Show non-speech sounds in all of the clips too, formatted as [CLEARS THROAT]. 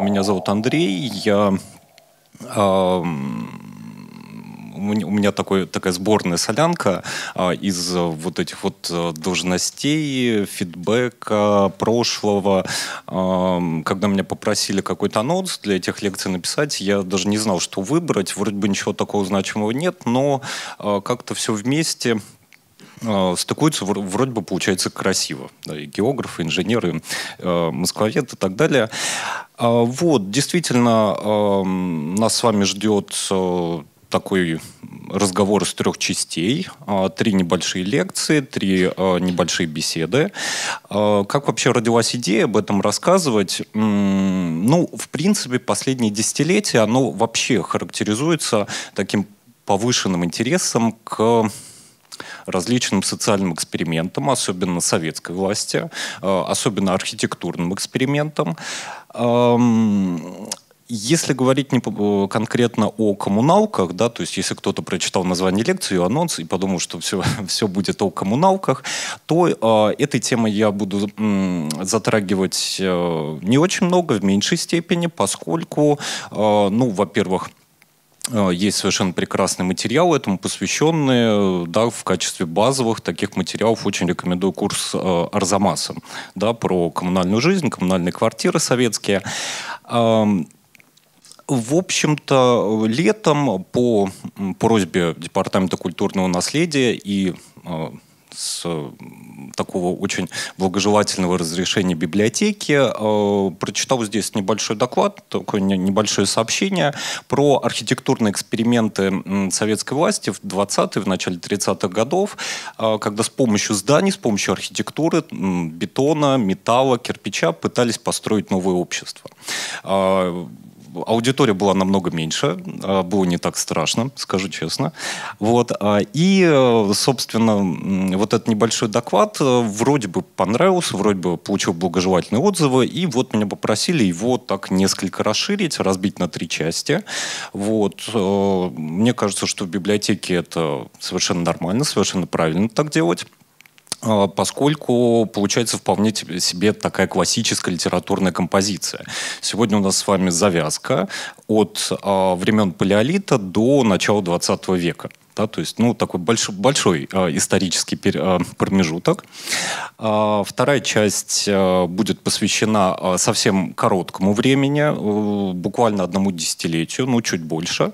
Меня зовут Андрей. Я у меня такой, такая сборная солянка а, из вот этих вот э, должностей, фидбэка, прошлого. А, когда меня попросили какой-то анонс для этих лекций написать, я даже не знал, что выбрать. Вроде бы ничего такого значимого нет, но а, как-то все вместе а, стыкуются вроде бы получается красиво. Да, и географы, инженеры, э, и так далее. А, вот, действительно, нас с вами ждет такой разговор из трех частей. Три небольшие лекции, три небольшие беседы. Как вообще родилась идея об этом рассказывать? Ну, в принципе, последние десятилетия оно вообще характеризуется таким повышенным интересом к различным социальным экспериментам, особенно советской власти, э, особенно архитектурным экспериментам. Эм, если говорить не э, конкретно о коммуналках, да, то есть если кто-то прочитал название лекции, ее анонс и подумал, что все, [LAUGHS] все будет о коммуналках, то э, этой темы я буду э, затрагивать э, не очень много, в меньшей степени, поскольку, э, ну, во-первых, Э, есть совершенно прекрасные материалы этому посвященные. Да, в качестве базовых таких материалов очень рекомендую курс э, Арзамаса да, про коммунальную жизнь, коммунальные квартиры советские эм, в общем-то, летом по просьбе Департамента культурного наследия и э, с такого очень благожелательного разрешения библиотеки. Э, прочитал здесь небольшой доклад, такое небольшое сообщение про архитектурные эксперименты советской власти в 20-е, в начале 30-х годов, э, когда с помощью зданий, с помощью архитектуры, бетона, металла, кирпича пытались построить новое общество. Э, аудитория была намного меньше, а, было не так страшно, скажу честно. Вот. А, и, э, собственно, вот этот небольшой доклад э, вроде бы понравился, вроде бы получил благожелательные отзывы, и вот меня попросили его так несколько расширить, разбить на три части. Вот. Э, мне кажется, что в библиотеке это совершенно нормально, совершенно правильно так делать. А, поскольку получается вполне себе такая классическая литературная композиция. Сегодня у нас с вами завязка от а, времен Палеолита до начала 20 века да, то есть, ну, такой большой, большой э, исторический пер, э, промежуток. Э, вторая часть э, будет посвящена э, совсем короткому времени, э, буквально одному десятилетию, ну, чуть больше,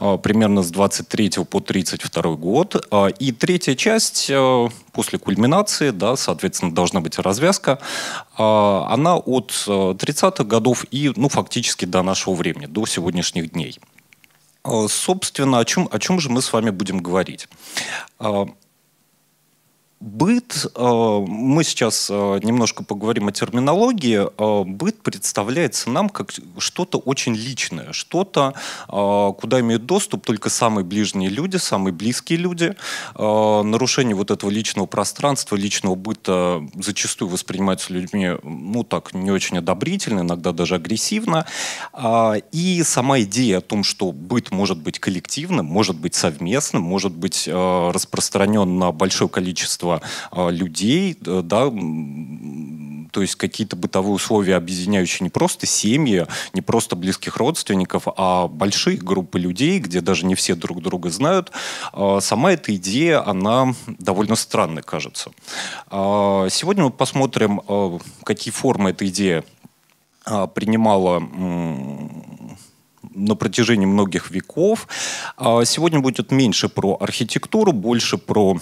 э, примерно с 23 по 32 год. Э, и третья часть, э, после кульминации, да, соответственно, должна быть развязка, э, она от 30-х э, годов и, ну, фактически до нашего времени, до сегодняшних дней. Э, собственно, о чем, о чем же мы с вами будем говорить? Э, Быт, э, мы сейчас э, немножко поговорим о терминологии, э, быт представляется нам как что-то очень личное, что-то, куда имеют доступ только самые ближние люди, самые близкие люди. Нарушение вот этого личного пространства, личного быта зачастую воспринимается людьми, ну так, не очень одобрительно, иногда даже агрессивно. И сама идея о том, что быт может быть коллективным, может быть совместным, может быть распространен на большое количество количество а, людей, э, да, то есть какие-то бытовые условия, объединяющие не просто семьи, не просто близких родственников, а большие группы людей, где даже не все друг друга знают, а, сама эта идея, она довольно странная, кажется. А, сегодня мы посмотрим, какие формы эта идея принимала на протяжении многих веков. Сегодня будет меньше про архитектуру, больше про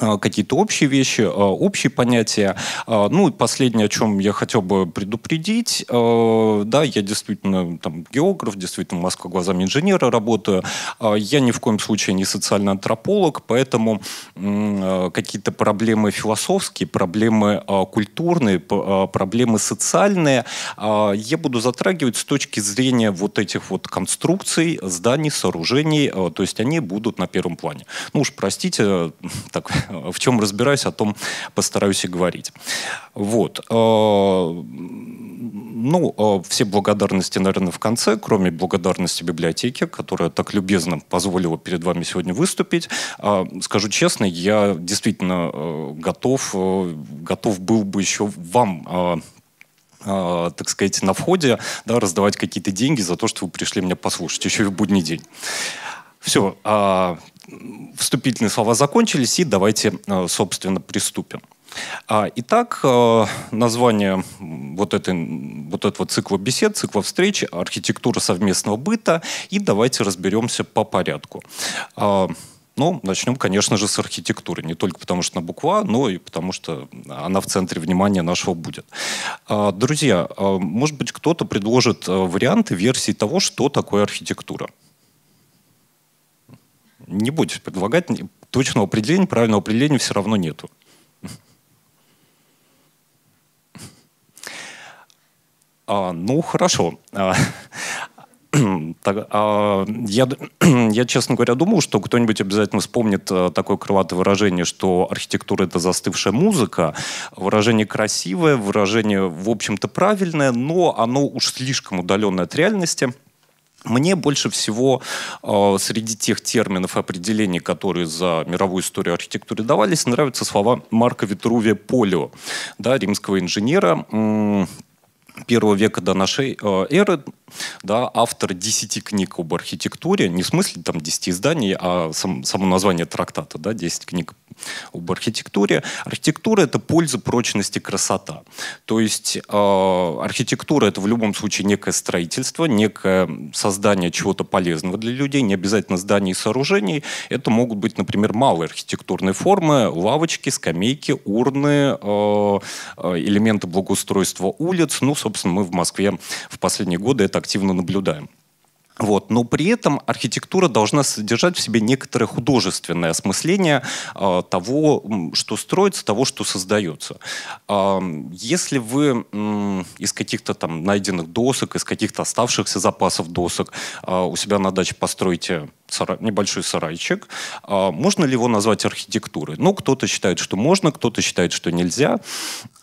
а, какие-то общие вещи, а, общие понятия. А, ну и последнее, о чем я хотел бы предупредить, да, я действительно там географ, действительно Москва глазами инженера работаю, я ни в коем случае не социальный антрополог, поэтому какие-то проблемы философские, проблемы культурные, проблемы социальные я буду затрагивать с точки зрения вот этих вот конструкций, зданий, сооружений, то есть они будут на первом плане. Ну уж простите, так в чем разбираюсь, о том постараюсь и говорить. Вот. Э, ну, э, все благодарности, наверное, в конце, кроме благодарности библиотеке, которая так любезно позволила перед вами сегодня выступить. А, скажу честно, я действительно э, готов, готов был бы еще вам так сказать, на входе, да, раздавать какие-то деньги за то, что вы пришли меня послушать, еще и в будний день. Все, а, вступительные слова закончились, и давайте, э, собственно, приступим. А, итак, э, название вот, этой, вот этого цикла бесед, цикла встреч «Архитектура совместного быта», и давайте разберемся по порядку. А, ну, начнем, конечно же, с архитектуры. Не только потому, что она буква, но и потому, что она в центре внимания нашего будет. А, друзья, может быть, кто-то предложит э, варианты версии того, что такое архитектура не будешь предлагать, точного определения, правильного определения все равно нету. А, ну, хорошо. А, [CLEARS THROAT] так, а, я, [CLEARS THROAT] я, честно говоря, думал, что кто-нибудь обязательно вспомнит э, такое крылатое выражение, что архитектура — это застывшая музыка. Выражение красивое, выражение, в общем-то, правильное, но оно уж слишком удаленное от реальности — мне больше всего э, среди тех терминов и определений, которые за мировую историю архитектуры давались, нравятся слова Марка Витрувия Полио, да, римского инженера. М- первого века до нашей э, эры, да, автор 10 книг об архитектуре, не в смысле там 10 изданий, а сам, само название трактата, да, 10 книг об архитектуре. Архитектура — это польза, прочность и красота. То есть э, архитектура — это в любом случае некое строительство, некое создание чего-то полезного для людей, не обязательно зданий и сооружений. Это могут быть, например, малые архитектурные формы, лавочки, скамейки, урны, э, э элементы благоустройства улиц, ну, собственно, собственно, мы в Москве в последние годы это активно наблюдаем. Вот. Но при этом архитектура должна содержать в себе некоторое художественное осмысление э, того, что строится, того, что создается. Э, если вы э, из каких-то там найденных досок, из каких-то оставшихся запасов досок э, у себя на даче построите небольшой сарайчик. А можно ли его назвать архитектурой? Ну, кто-то считает, что можно, кто-то считает, что нельзя.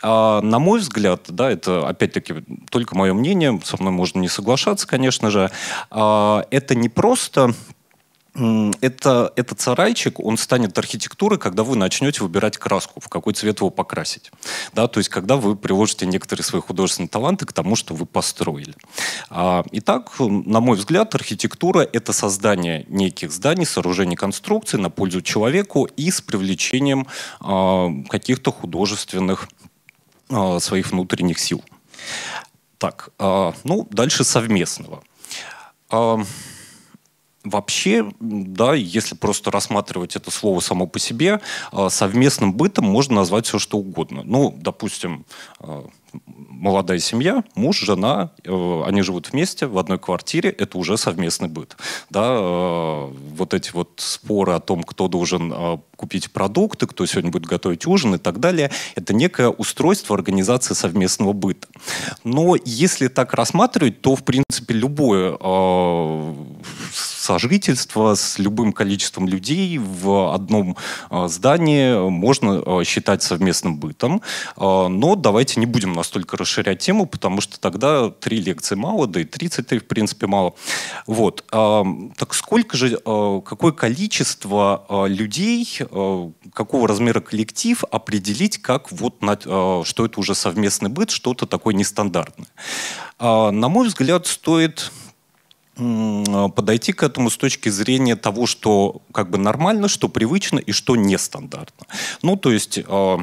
А, на мой взгляд, да, это опять-таки только мое мнение, со мной можно не соглашаться, конечно же, а, это не просто это, этот сарайчик, он станет архитектурой, когда вы начнете выбирать краску, в какой цвет его покрасить. Да, то есть, когда вы приложите некоторые свои художественные таланты к тому, что вы построили. А, итак, на мой взгляд, архитектура — это создание неких зданий, сооружений, конструкций на пользу человеку и с привлечением а, каких-то художественных а, своих внутренних сил. Так, а, ну, дальше совместного. А, Вообще, да, если просто рассматривать это слово само по себе, а, совместным бытом можно назвать все что угодно. Ну, допустим, а, молодая семья, муж, жена, э, они живут вместе в одной квартире, это уже совместный быт. Да, а, вот эти вот споры о том, кто должен купить продукты, кто сегодня будет готовить ужин и так далее, это некое устройство организации совместного быта. Но если так рассматривать, то, в принципе, любое сожительства с любым количеством людей в одном а, здании можно а, считать совместным бытом. А, но давайте не будем настолько расширять тему, потому что тогда три лекции мало, да и 33, в принципе, мало. Вот. Так сколько же, какое количество людей, какого размера коллектив определить, как вот, что это уже совместный быт, что-то такое нестандартное? На мой взгляд, стоит Э, подойти к этому с точки зрения того, что как бы нормально, что привычно и что нестандартно. Ну, то есть э,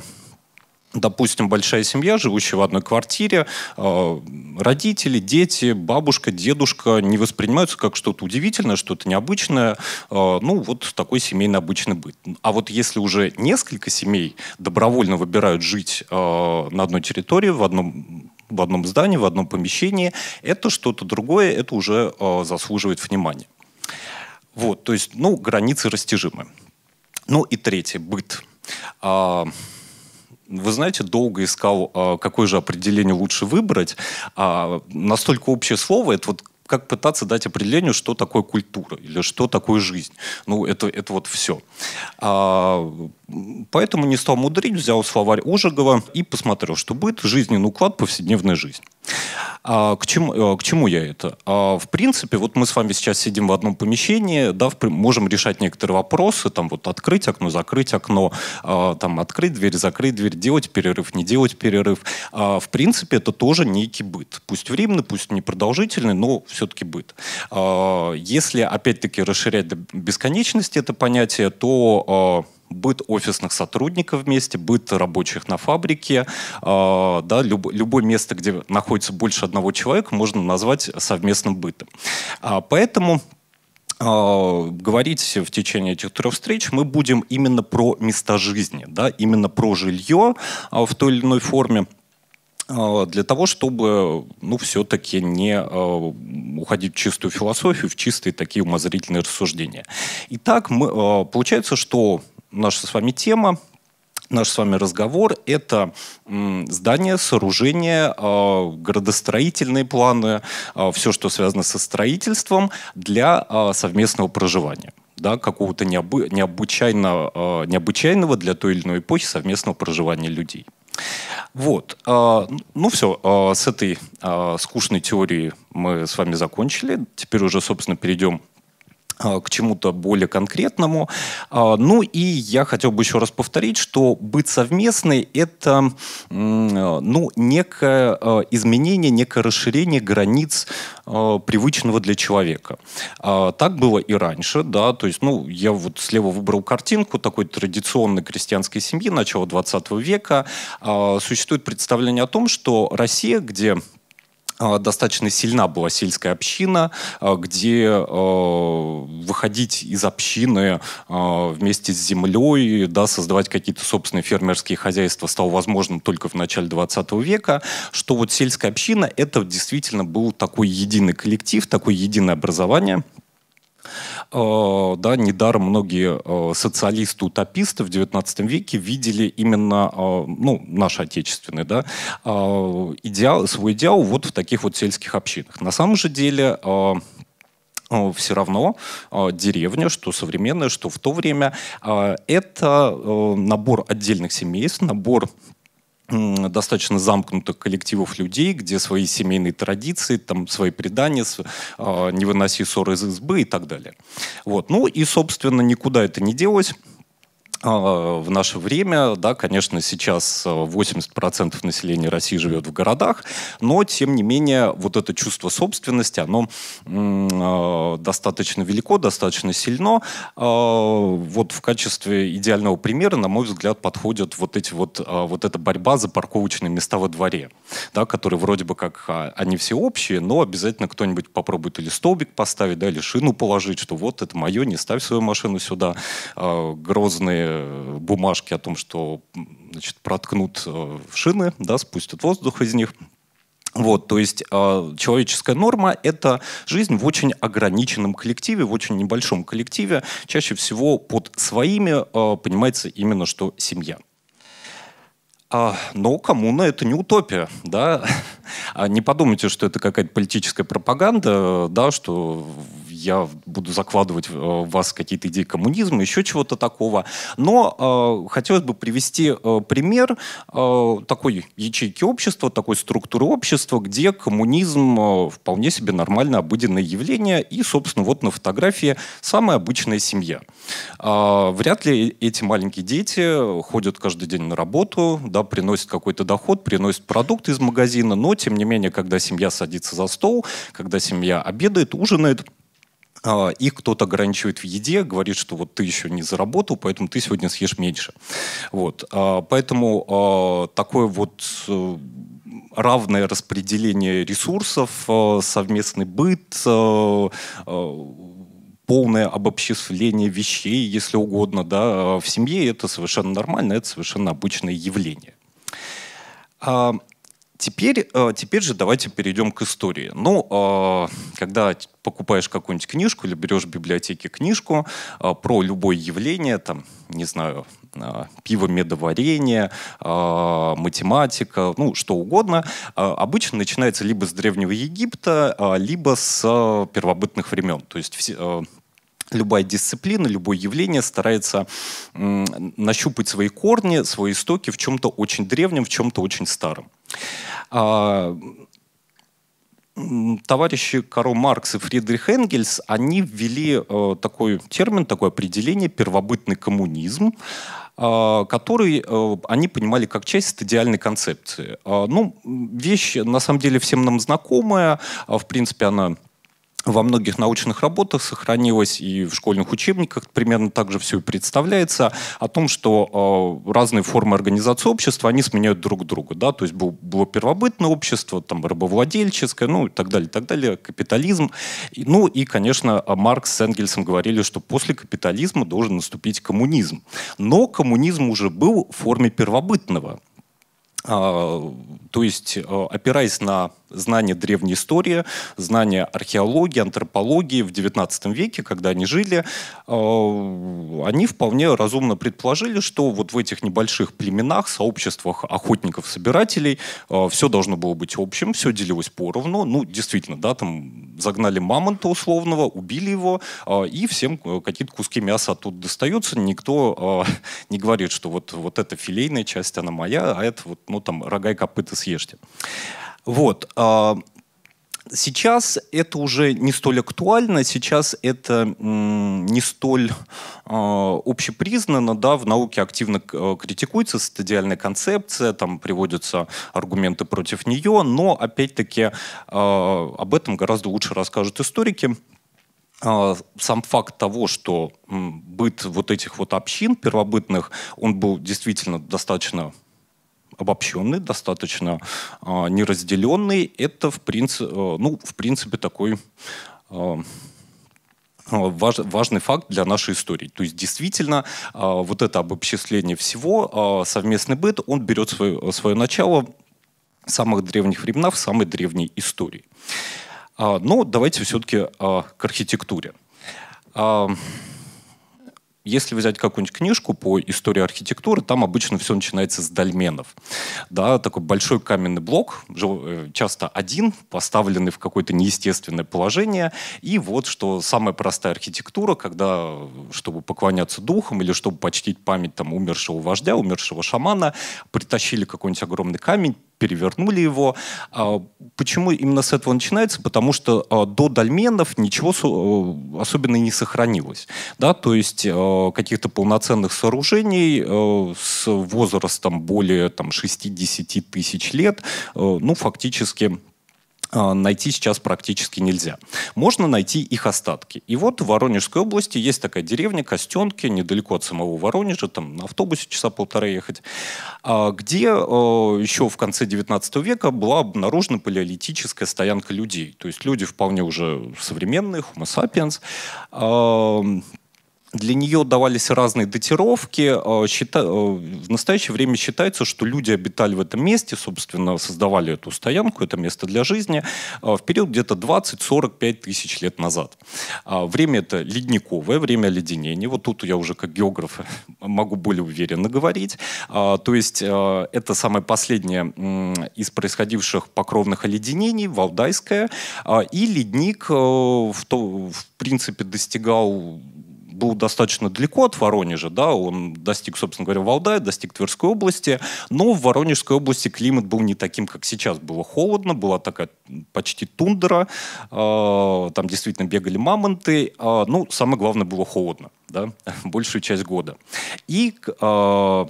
допустим, большая семья, живущая в одной квартире, э, родители, дети, бабушка, дедушка не воспринимаются как что-то удивительное, что-то необычное. Э, ну, вот такой семейный обычный быт. А вот если уже несколько семей добровольно выбирают жить э, на одной территории, в одном в одном здании, в одном помещении, это что-то другое, это уже заслуживает внимания. Вот, то есть, ну, границы растяжимы. Ну и третье, быт. А, вы знаете, долго искал, а, какое же определение лучше выбрать. А, настолько общее слово, это вот как пытаться дать определение, что такое культура или что такое жизнь. Ну, это, это вот все. А, поэтому не стал мудрить, взял словарь Ожегова и посмотрел, что будет жизненный уклад, повседневная жизнь. А, к, чему, а, к чему я это? А, в принципе, вот мы с вами сейчас сидим в одном помещении, да, можем решать некоторые вопросы, там вот открыть окно, закрыть окно, а, там открыть дверь, закрыть дверь, делать перерыв, не делать перерыв. А, в принципе, это тоже некий быт. Пусть временный, пусть непродолжительный, но все-таки быт. А, если, опять-таки, расширять до бесконечности это понятие, то а, быт офисных сотрудников вместе, быт рабочих на фабрике. А, да, люб, любое место, где находится больше одного человека, можно назвать совместным бытом. А, поэтому а, говорить в течение этих трех встреч мы будем именно про места жизни, да, именно про жилье в той или иной форме для того, чтобы ну, все-таки не э, уходить в чистую философию, в чистые такие умозрительные рассуждения. Итак, мы, э, получается, что наша с вами тема, наш с вами разговор – это здание, сооружение, а, градостроительные планы, а, все, что связано со строительством для а, совместного проживания да, какого-то необычайно, необычайного для той или иной эпохи совместного проживания людей. Вот. Ну все, с этой скучной теорией мы с вами закончили. Теперь уже, собственно, перейдем а, к чему-то более конкретному. А, ну и я хотел бы еще раз повторить, что быть совместной – это ну, некое а, изменение, некое расширение границ привычного для человека. Так было и раньше, да, то есть, ну, я вот слева выбрал картинку такой традиционной крестьянской семьи начала 20 века. Существует представление о том, что Россия, где Э, достаточно сильна была сельская община, э, где э, выходить из общины вместе с землей, да, создавать какие-то собственные фермерские хозяйства стало возможным только в начале 20 века, что вот сельская община — это действительно был такой единый коллектив, такое единое образование — Э, да, недаром многие э, социалисты-утописты в XIX веке видели именно, э, ну, наш отечественный, да, идеал, свой идеал вот в таких вот сельских общинах. На самом же деле все равно деревня, что современная, что в то время, это набор отдельных семейств, набор достаточно замкнутых коллективов людей, где свои семейные традиции, там свои предания, а, не выноси ссоры из избы и так далее. Вот. Ну и, собственно, никуда это не делось. А, в наше время, да, конечно, сейчас 80% э, населения России живет в городах, но, тем не менее, вот это чувство собственности, оно э, достаточно велико, достаточно сильно. А, вот в качестве идеального примера, на мой взгляд, подходят вот эти вот, а, вот эта борьба за парковочные места во дворе, да, которые вроде бы как, они все общие, но обязательно кто-нибудь попробует или столбик поставить, да, или шину положить, что вот это мое, не ставь свою машину сюда. Грозные бумажки о том, что значит, проткнут э, шины, да, спустят воздух из них. Вот, то есть э, человеческая норма – это жизнь в очень ограниченном коллективе, в очень небольшом коллективе. Чаще всего под своими э, понимается именно, что семья. А, но коммуна – это не утопия, да. [LAUGHS] А не подумайте, что это какая-то политическая пропаганда, да, что я буду закладывать э, в вас какие-то идеи коммунизма, еще чего-то такого. Но э, хотелось бы привести э, пример э, такой ячейки общества, такой структуры общества, где коммунизм э, вполне себе нормально обыденное явление. И, собственно, вот на фотографии самая обычная семья. Э, вряд ли эти маленькие дети ходят каждый день на работу, да, приносят какой-то доход, приносят продукты из магазина, но, тем не менее, когда семья садится за стол, когда семья обедает, ужинает, а, их кто-то ограничивает в еде, говорит, что вот ты еще не заработал, поэтому ты сегодня съешь меньше. Вот. А, поэтому а, такое вот э, равное распределение ресурсов, совместный быт, полное обобществление вещей, если угодно, да, в семье это совершенно нормально, это совершенно обычное явление. Теперь, э, теперь же давайте перейдем к истории. Ну, э, когда покупаешь какую-нибудь книжку или берешь в библиотеке книжку э, про любое явление, там, не знаю, пиво, медоварение, математика, ну, что угодно, обычно начинается либо с Древнего Египта, либо с первобытных времен. То есть любая дисциплина, любое явление старается нащупать свои корни, свои истоки в чем-то очень древнем, в чем-то очень старом. А, товарищи Карл Маркс и Фридрих Энгельс, они ввели э, такой термин, такое определение «первобытный коммунизм», а, который э, они понимали как часть идеальной концепции. А, ну, вещь, на самом деле, всем нам знакомая. В принципе, она во многих научных работах сохранилось и в школьных учебниках примерно так же все и представляется о том, что э, разные формы организации общества, они сменяют друг друга. Да? То есть был было первобытное общество, там, рабовладельческое, ну и так далее, так далее, капитализм. И, ну и, конечно, Маркс с Энгельсом говорили, что после капитализма должен наступить коммунизм. Но коммунизм уже был в форме первобытного. Э, то есть, э, опираясь на знание древней истории, знание археологии, антропологии в XIX веке, когда они жили, а, они вполне разумно предположили, что вот в этих небольших племенах, сообществах охотников-собирателей а, все должно было быть общим, все делилось поровну. Ну, действительно, да, там загнали мамонта условного, убили его, а, и всем э, какие-то куски мяса тут достаются. Никто [LAUGHS] не говорит, что вот, вот эта филейная часть, она моя, а это вот, ну, там, рога и копыта съешьте. Вот. А, сейчас это уже не столь актуально, сейчас это не столь э, общепризнано, да, в науке активно э, критикуется стадиальная концепция, там приводятся аргументы против нее, но опять-таки э, об этом гораздо лучше расскажут историки. сам факт того, что быт вот этих вот общин первобытных, он был действительно достаточно обобщенный, достаточно э, а, неразделенный. Это, в, принципе, э, ну, в принципе, такой э, важ, важный факт для нашей истории. То есть действительно э, вот это обобщение всего, э, совместный быт, он берет свое, свое начало в самых древних временах, в самой древней истории. Э, но давайте все-таки э, к архитектуре. Э, если взять какую-нибудь книжку по истории архитектуры, там обычно все начинается с дольменов. Да, такой большой каменный блок, э, часто один, поставленный в какое-то неестественное положение. И вот что самая простая архитектура, когда, чтобы поклоняться духам или чтобы почтить память там, умершего вождя, умершего шамана, притащили какой-нибудь огромный камень, перевернули его. А, почему именно с этого начинается? Потому что а, до дольменов ничего э, особенно не сохранилось. Да? То есть э, каких-то полноценных сооружений э, с возрастом более там, 60 тысяч лет, ну, фактически а, найти сейчас практически нельзя. Можно найти их остатки. И вот в Воронежской области есть такая деревня Костенки, недалеко от самого Воронежа, там на автобусе часа полтора ехать, а, где а, еще в конце 19 века была обнаружена палеолитическая стоянка людей. То есть люди вполне уже современные, homo sapiens, для нее давались разные датировки. А, а, в настоящее время считается, что люди обитали в этом месте, собственно, создавали эту стоянку, это место для жизни, а, в период где-то 20-45 тысяч лет назад. Время это ледниковое, время оледенения. Вот тут я уже как географ [LAUGHS] могу более уверенно говорить. То есть это самое последнее из происходивших покровных оледенений, Валдайское. И ледник в, то, в принципе достигал был достаточно далеко от Воронежа, да, он достиг, собственно говоря, Валдая, достиг Тверской области, но в Воронежской области климат был не таким, как сейчас. Было холодно, была такая почти тундра, э, там действительно бегали мамонты, э, ну, самое главное, было холодно, да, [LAUGHS] большую часть года. И э,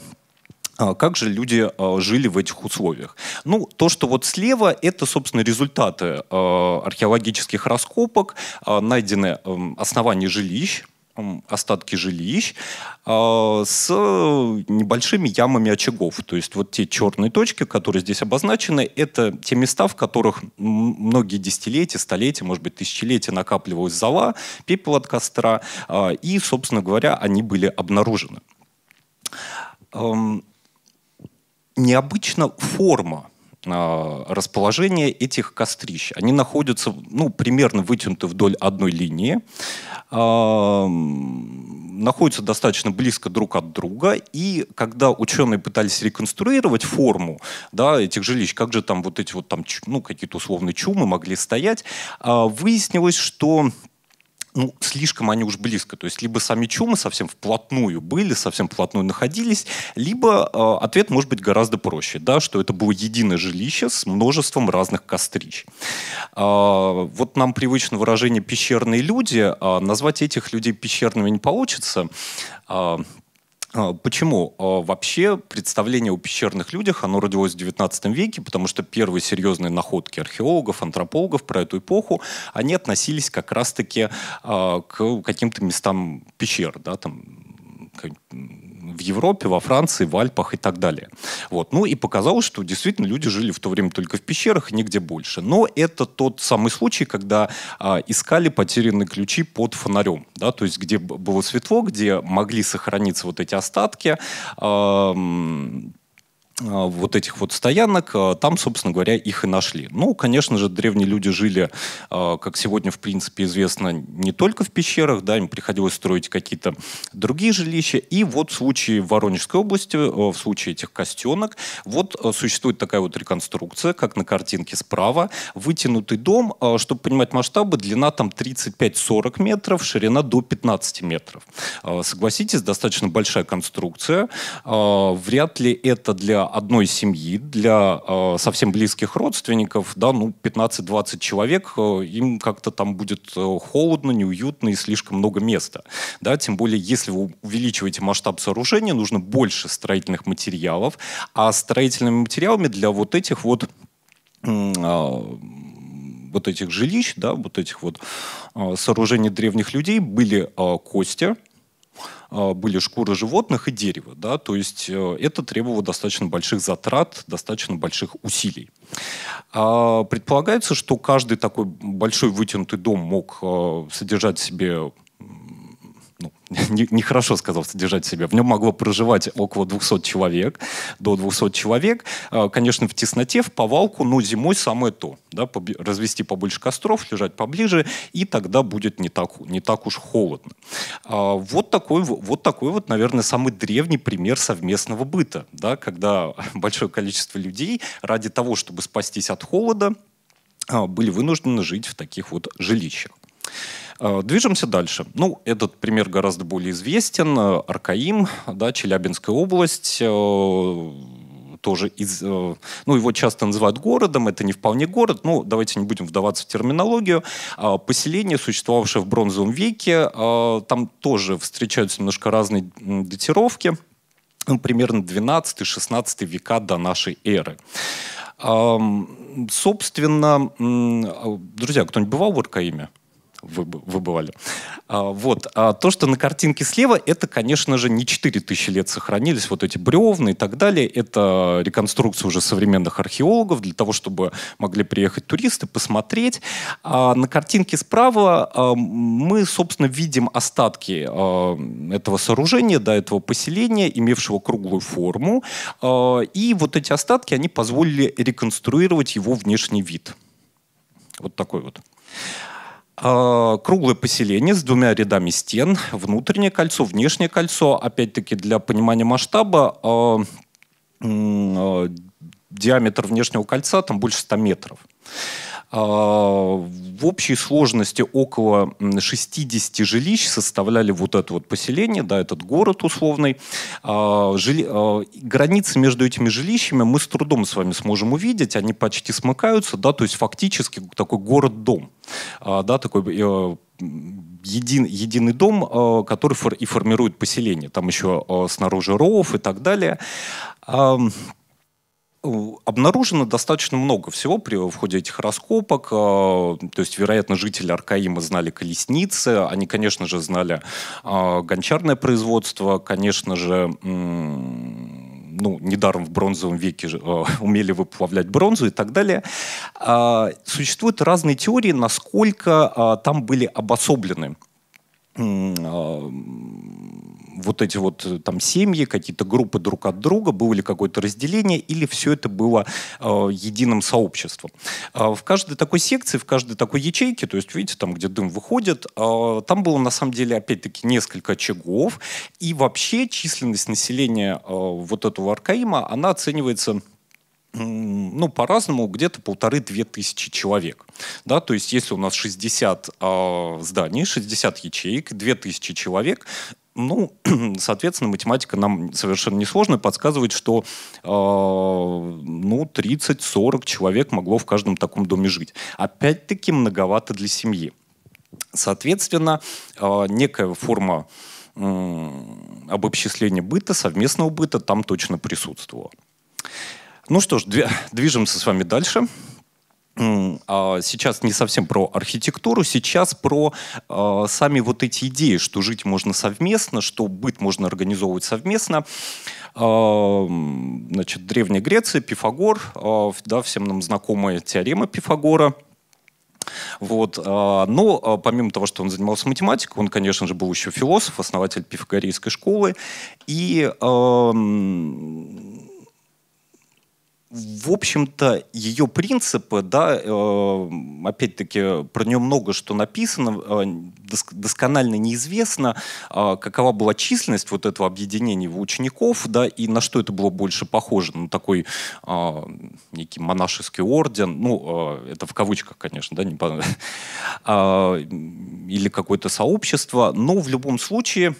как же люди жили в этих условиях. Ну, то, что вот слева, это, собственно, результаты археологических раскопок, найдены эм, основания жилищ, остатки жилищ а, с небольшими ямами очагов. То есть вот те черные точки, которые здесь обозначены, это те места, в которых многие десятилетия, столетия, может быть, тысячелетия накапливалась зола, пепел от костра, а, и, собственно говоря, они были обнаружены. Необычна форма а, расположение этих кострищ. Они находятся ну, примерно вытянуты вдоль одной линии, а, находятся достаточно близко друг от друга, и когда ученые пытались реконструировать форму да, этих жилищ, как же там вот эти вот там, ну, какие-то условные чумы могли стоять, а, выяснилось, что ну, слишком они уж близко. То есть либо сами чумы совсем вплотную были, совсем вплотную находились, либо э, ответ может быть гораздо проще, да, что это было единое жилище с множеством разных кострич. Э, а, вот нам привычно выражение «пещерные люди», э, назвать этих людей пещерными не получится, э, а, почему? А, вообще представление о пещерных людях, оно родилось в XIX веке, потому что первые серьезные находки археологов, антропологов про эту эпоху, они относились как раз-таки а, к каким-то местам пещер, да, там в Европе, во Франции, в Альпах и так далее. Вот. Ну и показалось, что действительно люди жили в то время только в пещерах и нигде больше. Но это тот самый случай, когда а, искали потерянные ключи под фонарем, да, то есть где было светло, где могли сохраниться вот эти остатки, э, а, вот этих вот стоянок, а, там, собственно говоря, их и нашли. Ну, конечно же, древние люди жили, а, как сегодня, в принципе, известно, не только в пещерах, да, им приходилось строить какие-то другие жилища. И вот в случае Воронежской области, в случае этих костенок, вот существует такая вот реконструкция, как на картинке справа, вытянутый дом, чтобы понимать масштабы, длина там 35-40 метров, ширина до 15 метров. Согласитесь, достаточно большая конструкция. Вряд ли это для одной семьи, для э, совсем близких родственников, да, ну, 15-20 человек, э, им как-то там будет э, холодно, неуютно и слишком много места. Да, тем более, если вы увеличиваете масштаб сооружения, нужно больше строительных материалов, а строительными материалами для вот этих вот э, вот этих жилищ, да, вот этих вот э, сооружений древних людей были э, кости, а, были шкуры животных и дерево. Да? То есть э, это требовало достаточно больших затрат, достаточно больших усилий. А, предполагается, что каждый такой большой вытянутый дом мог э, содержать в себе [LAUGHS] нехорошо сказал содержать себя. В нем могло проживать около 200 человек, до 200 человек. А, конечно, в тесноте, в повалку, но ну, зимой самое то. Да, развести побольше костров, лежать поближе, и тогда будет не так, не так уж холодно. А, вот такой, вот такой вот, наверное, самый древний пример совместного быта, да, когда [LAUGHS] большое количество людей ради того, чтобы спастись от холода, а, были вынуждены жить в таких вот жилищах. Э, движемся дальше. Ну, этот пример гораздо более известен. Э, Аркаим, да, Челябинская область, э, тоже из... Ну, его часто называют городом, это не вполне город, ну, давайте не будем вдаваться в терминологию. А поселение, существовавшее в бронзовом веке, там тоже встречаются немножко разные датировки, ну, примерно 12-16 века до нашей эры. Собственно, друзья, кто-нибудь бывал в Аркаиме? вы, выбывали. А, вот. А то, что на картинке слева, это, конечно же, не 4000 лет сохранились вот эти бревна и так далее. Это реконструкция уже современных археологов для того, чтобы могли приехать туристы, посмотреть. А на картинке справа а, мы, собственно, видим остатки этого сооружения, да, этого поселения, имевшего круглую форму. И вот эти остатки, они позволили реконструировать его внешний вид. Вот такой вот. А, круглое поселение с двумя рядами стен, внутреннее кольцо, внешнее кольцо. Опять-таки, для понимания масштаба, а, а, диаметр внешнего кольца там больше 100 метров. А, в общей сложности около 60 жилищ составляли вот это вот поселение, да, этот город условный. А, жили... А, границы между этими жилищами мы с трудом с вами сможем увидеть, они почти смыкаются, да, то есть фактически такой город-дом, да, такой э, един, единый дом, который и формирует поселение. Там еще снаружи ров и так далее. Э, обнаружено достаточно много всего при, в ходе этих раскопок. Э, то есть, вероятно, жители Аркаима знали колесницы, они, конечно же, знали э, гончарное производство, конечно же, ну, недаром в бронзовом веке э, [LAUGHS] умели выплавлять бронзу и так далее. Э, существуют разные теории, насколько э, там были обособлены вот эти вот э, там семьи, какие-то группы друг от друга, было ли какое-то разделение, или все это было э, единым сообществом. Э, в каждой такой секции, в каждой такой ячейке, то есть, видите, там, где дым выходит, э, там было, на самом деле, опять-таки, несколько очагов, и вообще численность населения э, вот этого Аркаима, она оценивается ну, по-разному, где-то полторы-две тысячи человек. Да, то есть если у нас 60 э, зданий, 60 ячеек, тысячи человек, ну, [CLEARS THROAT] соответственно, математика нам совершенно несложно подсказывает, что э, ну, 30-40 человек могло в каждом таком доме жить. Опять-таки многовато для семьи. Соответственно, э, некая форма э, обобщения быта, совместного быта там точно присутствовала. Ну что ж, движемся с вами дальше. А сейчас не совсем про архитектуру, сейчас про э, сами вот эти идеи, что жить можно совместно, что быт можно организовывать совместно. Э, значит, Древняя Греция, Пифагор, э, да, всем нам знакомая теорема Пифагора, вот. Но помимо того, что он занимался математикой, он, конечно же, был еще философ, основатель пифагорейской школы. И э, в общем-то, ее принципы, да, э, опять-таки, про нее много что написано, э, досконально неизвестно, э, какова была численность вот этого объединения его учеников, да, и на что это было больше похоже, ну, такой некий монашеский орден, ну, это в кавычках, конечно, да, не [LAUGHS] или какое-то сообщество, но в любом случае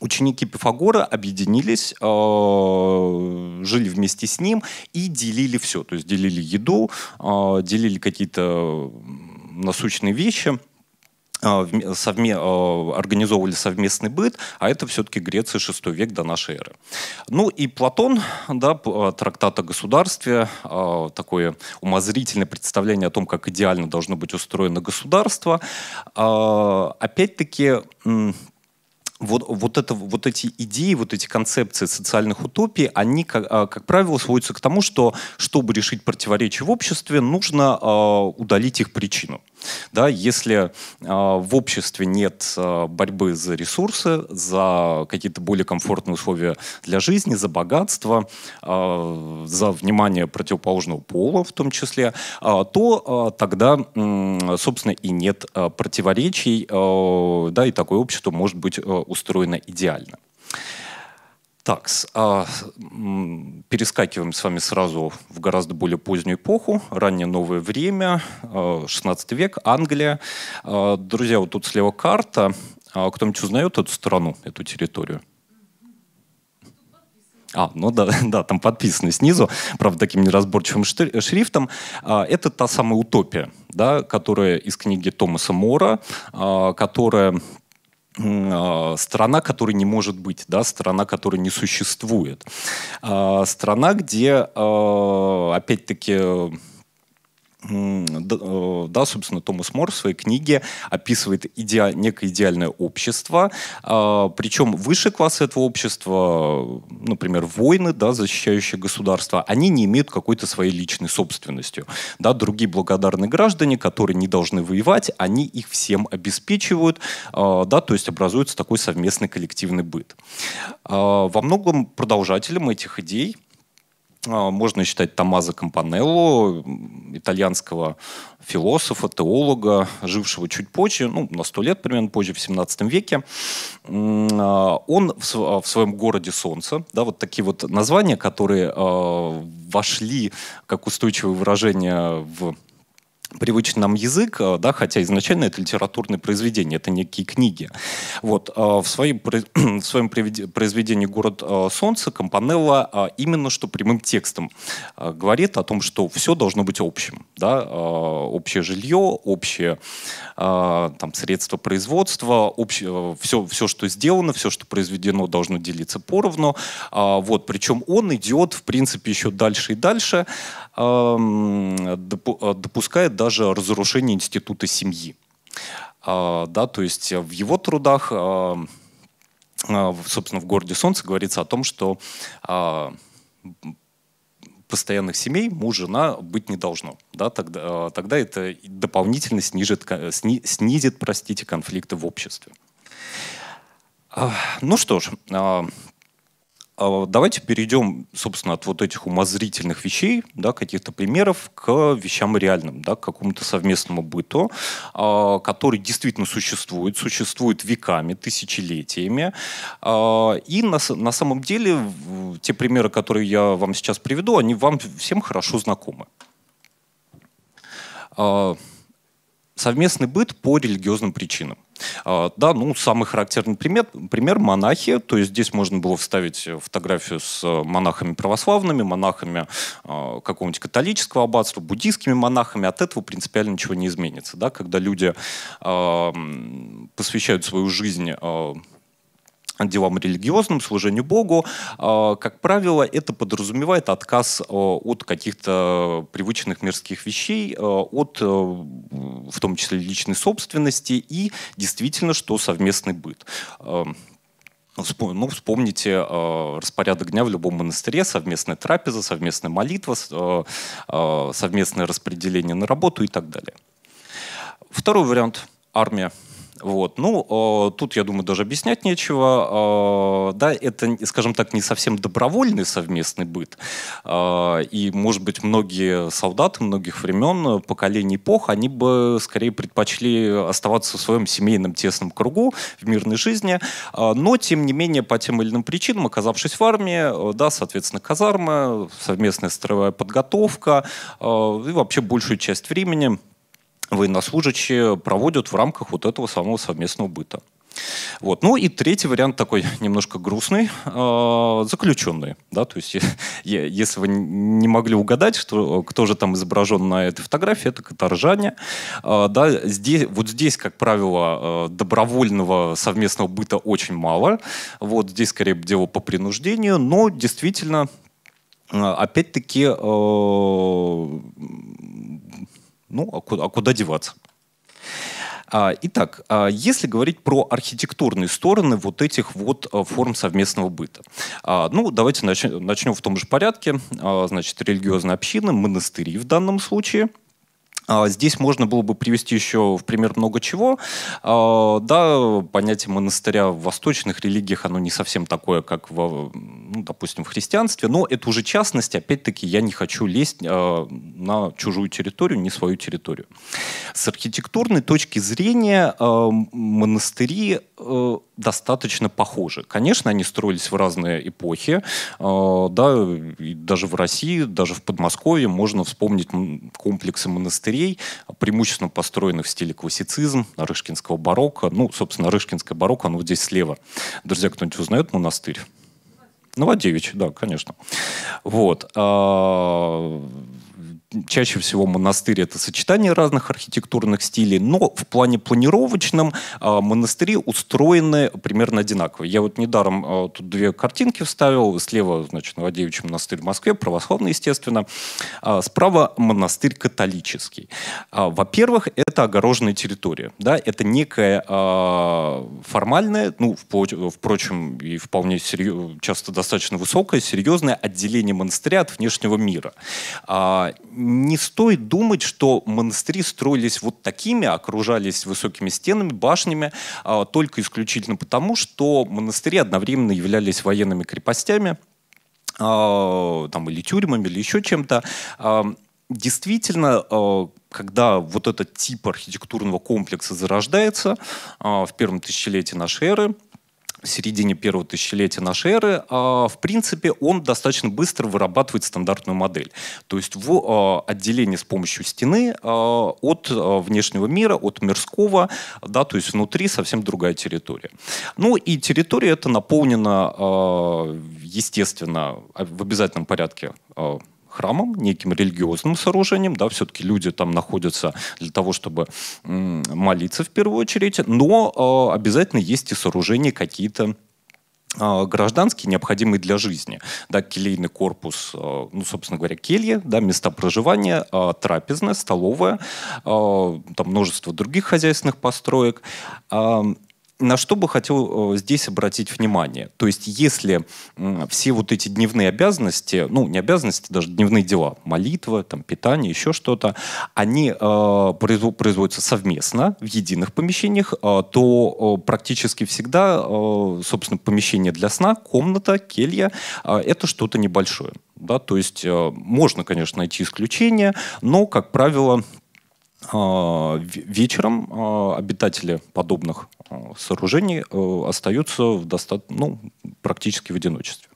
Ученики Пифагора объединились, э, жили вместе с ним и делили все. То есть делили еду, э, делили какие-то насущные вещи э, совме, организовывали совместный быт, а это все-таки Греция 6 век до нашей эры. Ну и Платон, да, трактат о государстве, такое умозрительное представление о том, как идеально должно быть устроено государство, опять-таки вот, вот, это, вот эти идеи, вот эти концепции социальных утопий, они, как, а, как правило, сводятся к тому, что, чтобы решить противоречия в обществе, нужно э, удалить их причину. Да, если э, в обществе нет э, борьбы за ресурсы, за какие-то более комфортные условия для жизни, за богатство, э, за внимание противоположного пола в том числе, э, то э, тогда, э, собственно, и нет э, противоречий, э, да, и такое общество может быть устроено идеально. Так, а, перескакиваем с вами сразу в гораздо более позднюю эпоху, раннее новое время, 16 а, век, Англия. А, друзья, вот тут слева карта. Кто-нибудь узнает эту страну, эту территорию? А, ну да, [LAUGHS] да, там подписано снизу, правда, таким неразборчивым шрифтом. Это та самая утопия, да, которая из книги Томаса Мора, которая а, страна, которой не может быть, да, страна, которая не существует. А, страна, где, а, опять-таки, Э, да, собственно, Томас Мор в своей книге описывает иде... некое идеальное общество, а, причем высший класс этого общества, например, воины, да, защищающие государство, они не имеют какой-то своей личной собственностью. Да, другие благодарные граждане, которые не должны воевать, они их всем обеспечивают, а, да, то есть образуется такой совместный коллективный быт. А, во многом продолжателем этих идей – а, можно считать Томазо Кампанелло, итальянского философа, теолога, жившего чуть позже, ну, на сто лет примерно позже, в 17 веке. А, он а, в своем городе Солнце, да, вот такие вот названия, которые вошли, как устойчивое выражение, в привычный нам язык, э, да, хотя изначально это литературное произведение, это некие книги. Вот, э, [CLEARS THROAT] в, своем, в своем произведении «Город э, солнца» Компанелла именно что прямым текстом говорит о том, что все должно быть общим. Да, общее жилье, общее там, средства производства, общее, все, все, что сделано, все, что произведено, должно делиться поровну. Вот, причем он идет, в принципе, еще дальше и дальше. А, допускает даже разрушение института семьи. А, да, то есть в его трудах, а, собственно, в «Городе солнца» говорится о том, что постоянных семей муж, жена быть не должно. Да, тогда, тогда это дополнительно снижит, снизит простите, конфликты в обществе. Ну что ж, а, давайте перейдем, собственно, от вот этих умозрительных вещей, да, каких-то примеров, к вещам реальным, да, к какому-то совместному быту, э, который действительно существует, существует веками, тысячелетиями. Э, и на, на самом деле те примеры, которые я вам сейчас приведу, они вам всем хорошо знакомы. Э, совместный быт по религиозным причинам. А, да, ну, самый характерный пример, пример – монахи. То есть здесь можно было вставить э, фотографию с э, монахами православными, монахами а, какого-нибудь католического аббатства, буддийскими монахами. От этого принципиально ничего не изменится. Да? Когда люди а, посвящают свою жизнь делам религиозным, служению Богу, а, как правило, это подразумевает отказ э, от каких-то привычных мирских вещей, э, от э, в том числе личной собственности и действительно, что совместный быт. Эм, ну, ну, вспомните э, распорядок дня в любом монастыре, совместная трапеза, совместная молитва, э, э, совместное распределение на работу и так далее. Второй вариант – армия – вот. Ну, э, тут, я думаю, даже объяснять нечего. Э, да, это, скажем так, не совсем добровольный совместный быт. Э, и, может быть, многие солдаты многих времен, поколений эпох, они бы скорее предпочли оставаться в своем семейном тесном кругу в мирной жизни. Э, но, тем не менее, по тем или иным причинам, оказавшись в армии, э, да, соответственно, казармы, совместная строевая подготовка э, и вообще большую часть времени военнослужащие проводят в рамках вот этого самого совместного быта. Вот. Ну и третий вариант такой [LAUGHS] немножко грустный, э, заключенные. Да? То есть, [LAUGHS] е, если вы не могли угадать, что, кто же там изображен на этой фотографии, это каторжане. Э, а, да, здесь, вот здесь, как правило, а, добровольного совместного быта очень мало. Вот здесь, скорее, дело по принуждению, но действительно опять-таки ну, а куда, а куда деваться? А, итак, а, если говорить про архитектурные стороны вот этих вот а, форм совместного быта. Ну, давайте начнем в том же порядке. Значит, религиозные общины, монастыри в данном случае – а здесь можно было бы привести еще в пример много чего. А, да, понятие монастыря в восточных религиях, оно не совсем такое, как, в, ну, допустим, в христианстве, но это уже частность. Опять-таки, я не хочу лезть а, на чужую территорию, не свою территорию. С архитектурной точки зрения монастыри э, достаточно похожи. Конечно, они строились в разные эпохи. Да, даже в России, даже в Подмосковье можно вспомнить комплексы монастырей, галерей, преимущественно построенных в стиле классицизм, рыжкинского барокко. Ну, собственно, рыжкинское барокко, оно здесь слева. Друзья, кто-нибудь узнает монастырь? Новодевичий, да, конечно. Вот. А, чаще всего монастырь это сочетание разных архитектурных стилей, но в плане планировочном а, монастыри устроены примерно одинаково. Я вот недаром а, тут две картинки вставил. Слева, значит, Новодевичий монастырь в Москве, православный, естественно. А справа монастырь католический. Во-первых, это огороженная территория. Да? Это некая формальное, ну, впрочем, и вполне серьез, часто достаточно высокое, серьезное отделение монастыря от внешнего мира не стоит думать, что монастыри строились вот такими, окружались высокими стенами, башнями, а, только исключительно потому, что монастыри одновременно являлись военными крепостями, а, там, или тюрьмами, или еще чем-то. А, действительно, когда вот этот тип архитектурного комплекса зарождается в первом тысячелетии нашей эры, середине первого тысячелетия нашей эры, а, в принципе, он достаточно быстро вырабатывает стандартную модель. То есть в а, отделении с помощью стены а, от внешнего мира, от мирского, да, то есть внутри совсем другая территория. Ну и территория эта наполнена, естественно, в обязательном порядке храмом, неким религиозным сооружением, да, все-таки люди там находятся для того, чтобы молиться в первую очередь, но а, обязательно есть и сооружения какие-то а, гражданские, необходимые для жизни. Да, келейный корпус, а, ну, собственно говоря, келья, да, места проживания, трапезная, столовая, там множество других хозяйственных построек на что бы хотел э, здесь обратить внимание? То есть, если все вот эти дневные обязанности, ну, не обязанности, даже дневные дела, молитва, там, питание, еще что-то, они э, производятся совместно в единых помещениях, э, то э, практически всегда, э, собственно, помещение для сна, комната, келья э, – это что-то небольшое. Да? То есть, э, можно, конечно, найти исключения, но, как правило, а, вечером а, обитатели подобных а, сооружений э, остаются в доста... ну, практически в одиночестве.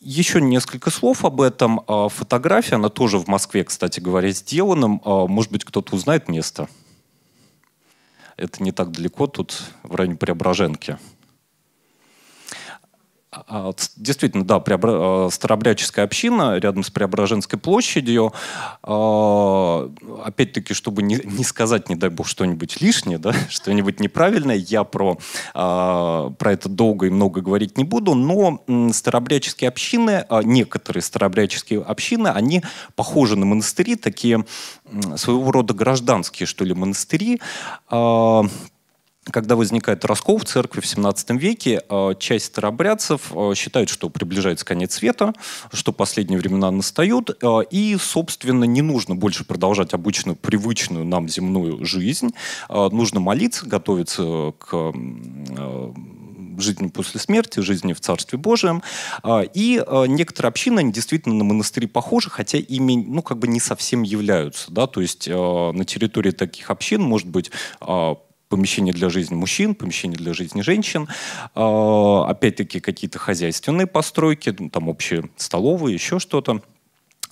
Еще несколько слов об этом. Фотография, она тоже в Москве, кстати говоря, сделана. Может быть, кто-то узнает место. Это не так далеко, тут в районе Преображенки. А, а, действительно, да, Преобра... А, Старобряческая община рядом с Преображенской площадью. Опять-таки, чтобы не, сказать, не дай бог, что-нибудь лишнее, да, [LAUGHS] что-нибудь неправильное, я про, про это долго и много говорить не буду, но старобряческие общины, некоторые старобряческие общины, они похожи на монастыри, такие своего рода гражданские, что ли, монастыри, когда возникает раскол в церкви в 17 веке, а, часть старобрядцев а, считают, что приближается конец света, что последние времена настают, а, и, собственно, не нужно больше продолжать обычную, привычную нам земную жизнь. Нужно молиться, готовиться к жизни после смерти, жизни в Царстве Божьем. И некоторые общины, они действительно на монастыри похожи, хотя ими, ну, как бы не совсем являются, да, то есть на территории таких общин, может быть, помещение для жизни мужчин, помещение для жизни женщин, а, опять-таки какие-то хозяйственные постройки, ну, там общие столовые, еще что-то.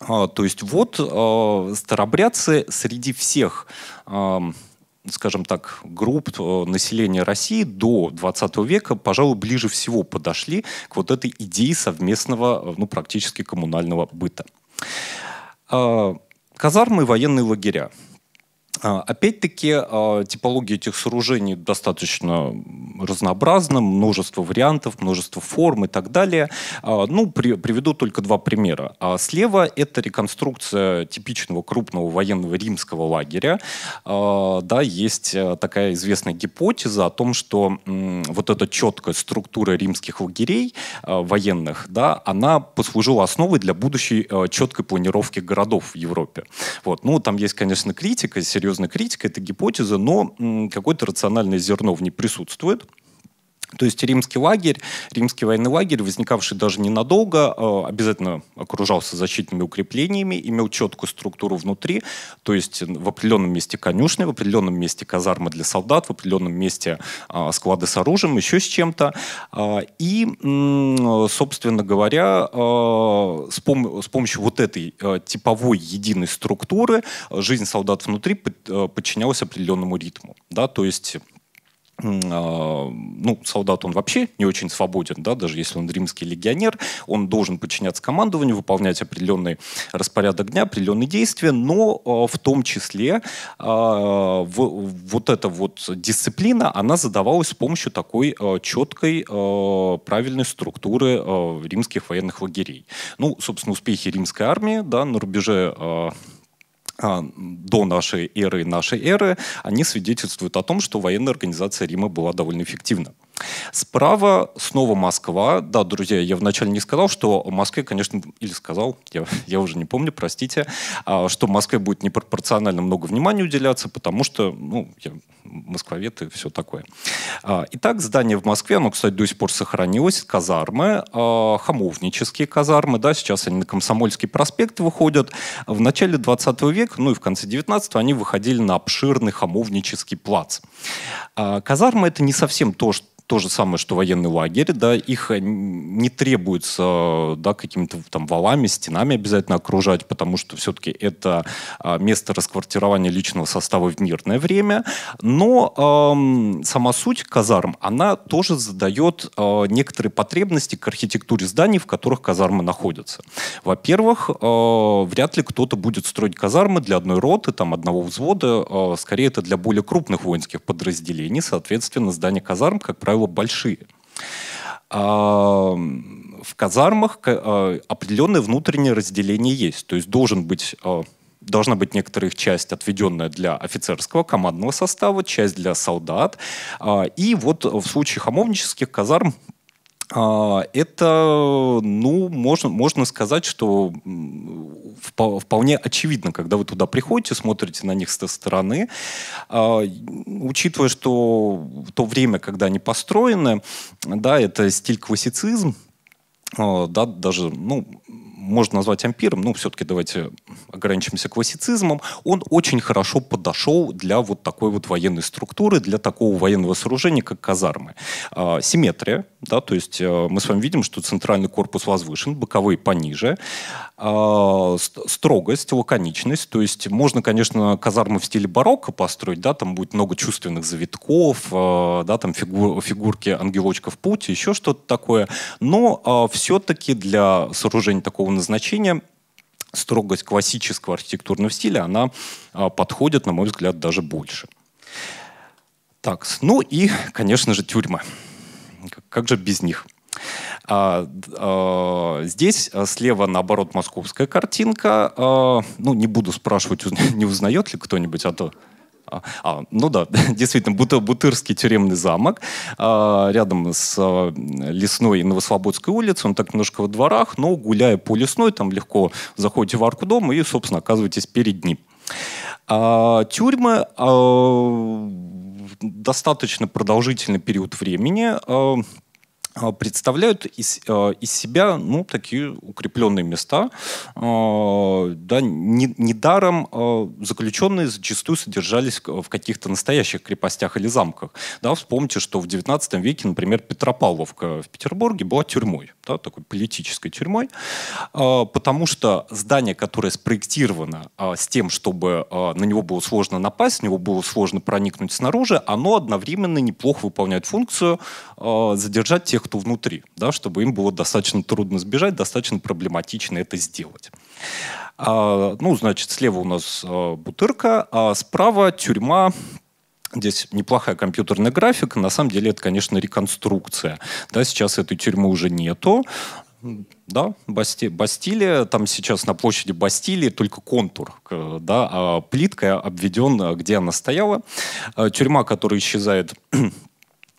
А, то есть вот а, старобрядцы среди всех скажем так, групп населения России до 20 века, пожалуй, ближе всего подошли к вот этой идее совместного, ну, практически коммунального быта. Казармы и военные лагеря. А, опять-таки, а, типология этих сооружений достаточно разнообразна, множество вариантов, множество форм и так далее. А, ну, при, приведу только два примера. Слева это реконструкция типичного крупного военного римского лагеря. Да, есть э, такая известная гипотеза о том, что вот эта четкая структура римских лагерей военных, да, она послужила основой для будущей э, четкой планировки городов в Европе. Вот. Ну, там есть, конечно, критика, серьезная серьезная критика, это гипотеза, но какое-то рациональное зерно в ней присутствует. То есть римский лагерь, римский военный лагерь, возникавший даже ненадолго, э, обязательно окружался защитными укреплениями, имел четкую структуру внутри, то есть в определенном месте конюшни, в определенном месте казармы для солдат, в определенном месте а, склады с оружием, еще с чем-то. А, и, собственно говоря, а, с помощью вот этой типовой единой структуры жизнь солдат внутри э, подчинялась определенному ритму. Да? То есть а, ну, солдат он вообще не очень свободен, да, даже если он римский легионер, он должен подчиняться командованию, выполнять определенный распорядок дня, определенные действия, но а, в том числе а, вот эта вот дисциплина, она задавалась с помощью такой четкой, правильной структуры римских военных лагерей. Ну, собственно, успехи римской армии, да, на рубеже а, до нашей эры и нашей эры, они свидетельствуют о том, что военная организация Рима была довольно эффективна. Справа снова Москва. Да, друзья, я вначале не сказал, что в Москве, конечно, или сказал, я, [LAUGHS] я уже не помню, простите, а, что Москве будет непропорционально много внимания уделяться, потому что, ну, я москвовед и все такое. А, итак, здание в Москве, оно, кстати, до сих пор сохранилось, казармы, а, хамовнические казармы, да, сейчас они на Комсомольский проспект выходят. В начале 20 века, ну и в конце 19 они выходили на обширный хамовнический плац. Казармы это не совсем то, что то же самое, что военный лагерь, да, их э, не требуется, да, какими-то там валами, стенами обязательно окружать, потому что все-таки это а, место расквартирования личного состава в мирное время, но эм, сама суть казарм, она тоже задает э, некоторые потребности к архитектуре зданий, в которых казармы находятся. Во-первых, э, вряд ли кто-то будет строить казармы для одной роты, там, одного взвода, э, скорее это для более крупных воинских подразделений, соответственно, здание казарм, как правило, правило, большие. А, в казармах а, определенное внутреннее разделение есть. То есть должен быть а, должна быть некоторая их часть, отведенная для офицерского командного состава, часть для солдат. И вот в случае хамовнических казарм а, это, ну, можно, можно сказать, что вполне очевидно, когда вы туда приходите, смотрите на них со стороны, а, учитывая, что то время, когда они построены, да, это стиль классицизм, а, да, даже, ну, можно назвать ампиром, ну, все-таки давайте ограничимся классицизмом, он очень хорошо подошел для вот такой вот военной структуры, для такого военного сооружения, как казармы. А, симметрия, да, то есть э, мы с вами видим, что центральный корпус возвышен, боковые пониже, а, строгость, лаконичность, то есть можно, конечно, казармы в стиле барокко построить, да, там будет много чувственных завитков, а, да, там фигур, фигурки ангелочков пути, еще что-то такое, но все-таки для сооружения такого назначения строгость классического архитектурного стиля, она а, подходит, на мой взгляд, даже больше. Так, ну и, конечно же, тюрьмы. Как же без них? А, а, здесь а, слева, наоборот, московская картинка. А, ну, не буду спрашивать, [LAUGHS] не узнает ли кто-нибудь, а то а, ну да, [LAUGHS] действительно, Буты, Бутырский тюремный замок а, рядом с а, Лесной и Новослободской улицей. Он так немножко во дворах, но гуляя по Лесной, там легко заходите в арку дома и, собственно, оказываетесь перед ним. А, тюрьмы достаточно продолжительный период времени а, представляют из, а, из себя ну, такие укрепленные места. А, да, недаром не заключенные зачастую содержались в каких-то настоящих крепостях или замках. Да, вспомните, что в XIX веке, например, Петропавловка в Петербурге была тюрьмой, да, такой политической тюрьмой, потому что здание, которое спроектировано с тем, чтобы на него было сложно напасть, в него было сложно проникнуть снаружи, оно одновременно неплохо выполняет функцию задержать тех кто внутри, да, чтобы им было достаточно трудно сбежать, достаточно проблематично это сделать. А, ну, значит, слева у нас а, бутырка, а справа тюрьма, Здесь неплохая компьютерная графика. На самом деле это, конечно, реконструкция. Да, сейчас этой тюрьмы уже нету. Да, Басти, Бастилия, там сейчас на площади Бастилии только контур, да, а плитка обведен, где она стояла. А тюрьма, которая исчезает [CLEARS THROAT]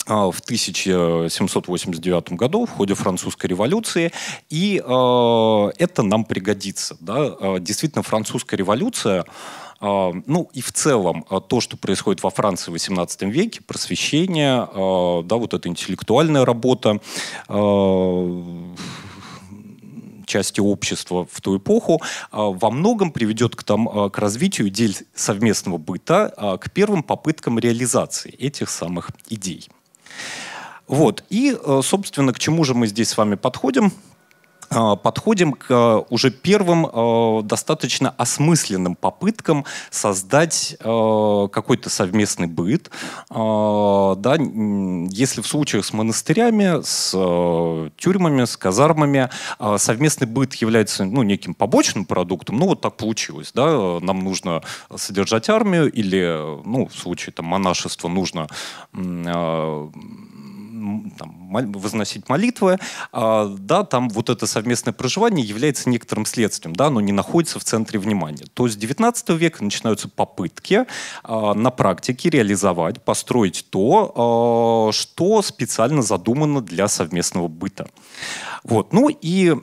А, в 1789 году в ходе французской революции, и э, это нам пригодится. Да? Э, действительно, французская революция, э, ну и в целом э, то, что происходит во Франции в XVIII веке, просвещение, э, да, вот эта интеллектуальная работа, э, части общества в ту эпоху, э, во многом приведет к, там, к развитию идей совместного быта, к первым попыткам реализации этих самых идей. Вот. И, э, собственно, к чему же мы здесь с вами подходим? А, подходим к а, уже первым а, достаточно осмысленным попыткам создать какой-то совместный быт. Да, если в случаях с монастырями, с тюрьмами, с казармами совместный быт является ну, неким побочным продуктом, ну вот так получилось, да, нам нужно содержать армию или, ну, в случае там монашества нужно там, возносить молитвы, а, да, там вот это совместное проживание является некоторым следствием, да, оно не находится в центре внимания. То с 19 века начинаются попытки а, на практике реализовать, построить то, а, что специально задумано для совместного быта. Вот. Ну и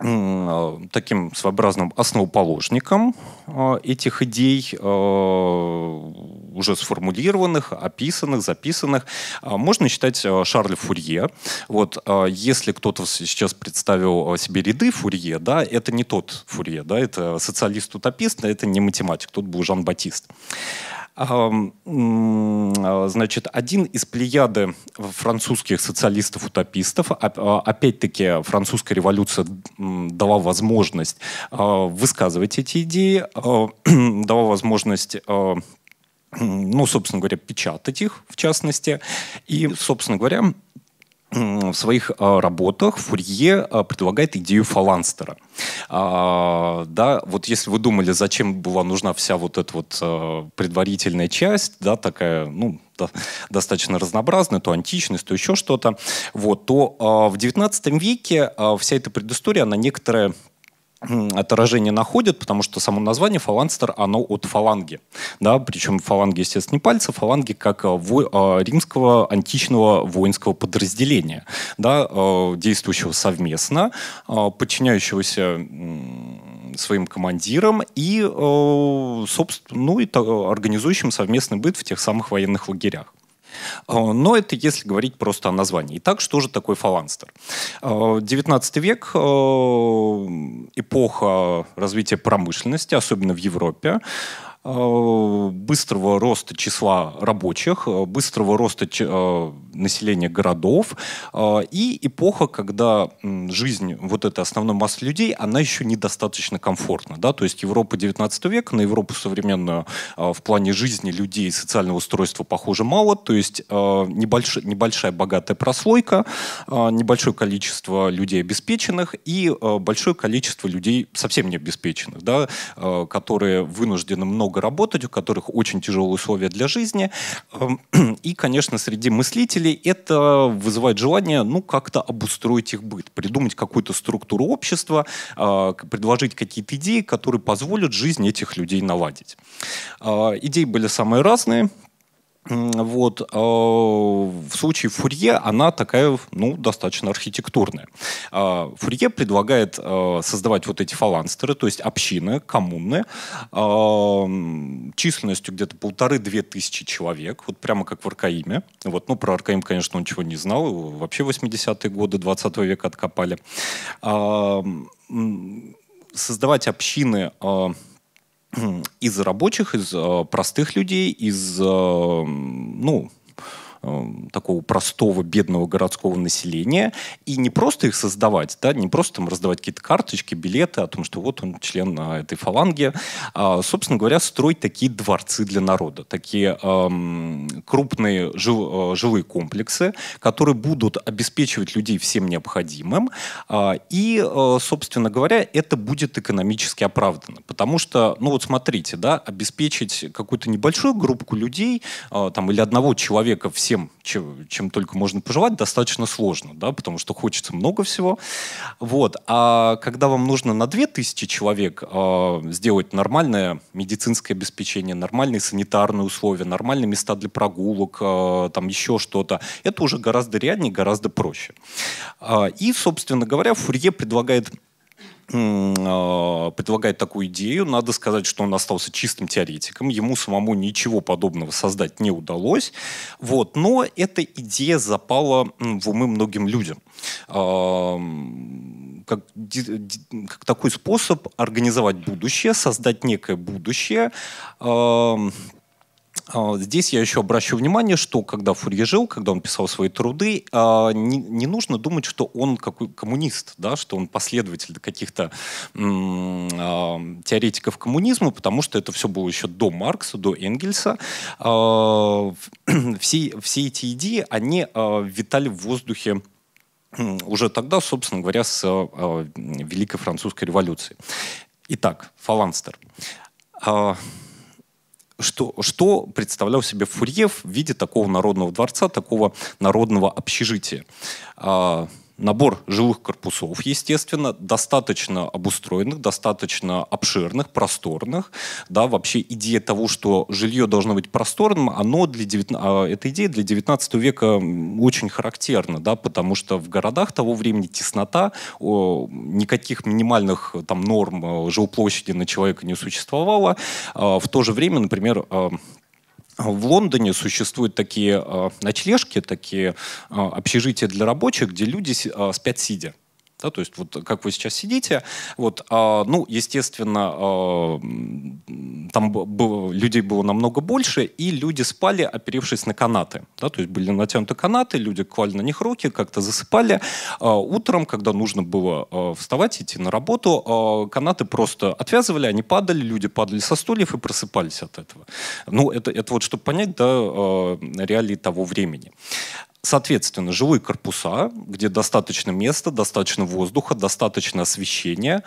Э, таким своеобразным основоположником э, этих идей, э, уже сформулированных, описанных, записанных, можно считать Шарля Фурье. Вот, если кто-то сейчас представил себе ряды Фурье, да, это не тот Фурье, да, это социалист-утопист, это не математик, тут был Жан-Батист. А, значит, один из плеяды французских социалистов-утопистов, а, опять-таки, французская революция дала возможность а, высказывать эти идеи, [CLEARS THROAT] дала возможность ну, собственно говоря, печатать их, в частности. И, собственно говоря, в своих а, работах Фурье а, предлагает идею фаланстера. А, да, вот если вы думали, зачем была нужна вся вот эта вот а, предварительная часть, да, такая, ну, достаточно разнообразная, то античность, то еще что-то, вот, то а, в XIX веке а, вся эта предыстория, она некоторая [CLEARS THROAT] отражение находят, потому что само название фаланстер, оно от фаланги. Да? Причем фаланги, естественно, не пальцы, фаланги как э, во, э, римского античного воинского подразделения, да? Э, действующего совместно, подчиняющегося своим командирам и, собственно, ну, и организующим совместный быт в тех самых военных лагерях. Э, но это если говорить просто о названии. Итак, что же такое фаланстер? 19 э, век, э, эпоха развития промышленности, особенно в Европе. Э, быстрого роста числа рабочих, э, быстрого роста э, населения городов и эпоха, когда жизнь, вот этой основной массы людей, она еще недостаточно комфортна. Да? То есть Европа 19 века на Европу современную в плане жизни людей и социального устройства похоже мало, то есть небольш, небольшая богатая прослойка, небольшое количество людей обеспеченных и большое количество людей совсем не обеспеченных, да? которые вынуждены много много работать, у которых очень тяжелые условия для жизни. Эм, [CLEARS THROAT] и, конечно, среди мыслителей это вызывает желание ну, как-то обустроить их быт, придумать какую-то структуру общества, э, предложить какие-то идеи, которые позволят жизнь этих людей наладить. Э, идеи были самые разные. Вот. А, в случае Фурье она такая, ну, достаточно архитектурная. А, Фурье предлагает а, создавать вот эти фаланстеры, то есть общины, коммуны, численностью где-то полторы-две тысячи человек, вот прямо как в Аркаиме. Вот, ну, про Аркаим, конечно, он ничего не знал, его вообще 80-е годы 20 века откопали. Создавать общины из рабочих, из э, простых людей, из, э, ну, Эм, такого простого, бедного городского населения, и не просто их создавать, да, не просто там раздавать какие-то карточки, билеты о том, что вот он член а, этой фаланги, а, собственно говоря, строить такие дворцы для народа, такие эм, крупные жил, э, жилые комплексы, которые будут обеспечивать людей всем необходимым, э, и, э, собственно говоря, это будет экономически оправдано, потому что, ну вот смотрите, да, обеспечить какую-то небольшую группу людей, э, там, или одного человека всем всем, чем, чем только можно пожелать, достаточно сложно, да, потому что хочется много всего. Вот. А когда вам нужно на 2000 человек э, сделать нормальное медицинское обеспечение, нормальные санитарные условия, нормальные места для прогулок, э, там еще что-то, это уже гораздо реальнее, гораздо проще. Э, и, собственно говоря, Фурье предлагает а, предлагает такую идею. Надо сказать, что он остался чистым теоретиком. Ему самому ничего подобного создать не удалось. Вот. Но эта идея запала в умы многим людям. А, как, как такой способ организовать будущее, создать некое будущее, а, а, здесь я еще обращу внимание, что когда Фурье жил, когда он писал свои труды, а, не, нужно думать, что он какой коммунист, да, что он последователь каких-то а, теоретиков коммунизма, потому что это все было еще до Маркса, до Энгельса. [CLEARS THROAT] Все, все эти идеи, они витали в воздухе уже тогда, собственно говоря, с Великой Французской революции. Итак, Фаланстер что, что представлял себе Фурье в виде такого народного дворца, такого народного общежития? А, набор жилых корпусов, естественно, достаточно обустроенных, достаточно обширных, просторных. Да, вообще идея того, что жилье должно быть просторным, оно для 19, а, эта идея для 19 века очень характерна, да, потому что в городах того времени теснота, никаких минимальных там, норм э, жилплощади на человека не существовало. А, в то же время, например, а, а, в Лондоне существуют такие а, ночлежки, такие а, общежития для рабочих, где люди спят сидя. Да, то есть вот как вы сейчас сидите, вот, а, ну, естественно, а, там было, людей было намного больше, и люди спали, оперевшись на канаты. Да, то есть были натянуты канаты, люди клали на них руки, как-то засыпали. А, утром, когда нужно было а, вставать, идти на работу, а, канаты просто отвязывали, они падали, люди падали со стульев и просыпались от этого. Ну, это, это вот чтобы понять, да, а, реалии того времени. Соответственно, жилые корпуса, где достаточно места, достаточно воздуха, достаточно освещения,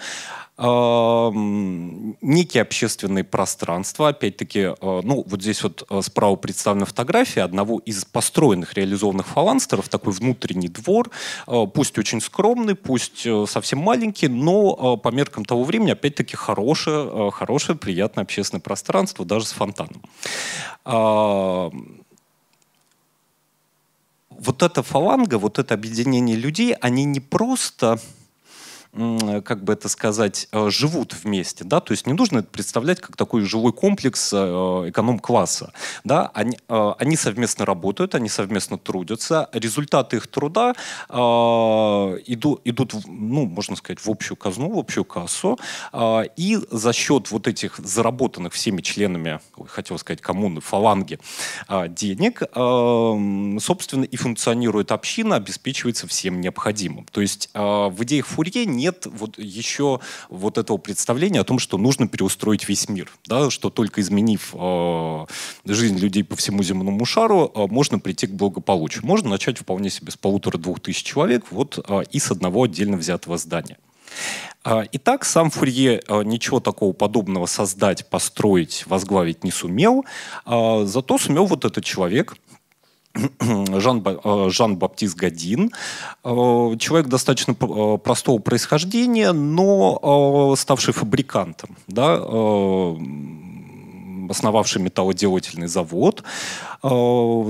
некие общественные пространства, опять-таки, э, ну, вот здесь вот э, справа представлена фотография одного из построенных, реализованных фаланстеров, такой внутренний двор, э, пусть очень скромный, пусть совсем маленький, но по меркам того времени, опять-таки, хорошее, хорошее, приятное общественное пространство, даже с фонтаном вот эта фаланга, вот это объединение людей, они не просто Э, как бы это сказать, э, живут вместе, да, то есть не нужно это представлять как такой живой комплекс э, эконом-класса, да, они, они совместно работают, они совместно трудятся, результаты их труда идут, идут, ну, можно сказать, в общую казну, в общую кассу, и за счет вот этих заработанных всеми членами, хотел сказать, коммуны, фаланги денег, собственно, и функционирует община, обеспечивается всем необходимым. То есть в идеях Фурье не нет вот еще вот этого представления о том, что нужно переустроить весь мир, да, что только изменив э, жизнь людей по всему земному шару, э, можно прийти к благополучию. Можно начать вполне себе с полутора-двух тысяч человек вот, э, и с одного отдельно взятого здания. А, итак, сам Фурье э, ничего такого подобного создать, построить, возглавить не сумел, а, зато сумел вот этот человек – [CLEARS THROAT] Жан, э, баптист Годин. Э, человек достаточно э, простого происхождения, но ставший фабрикантом. Да? основавший металлоделательный завод, э,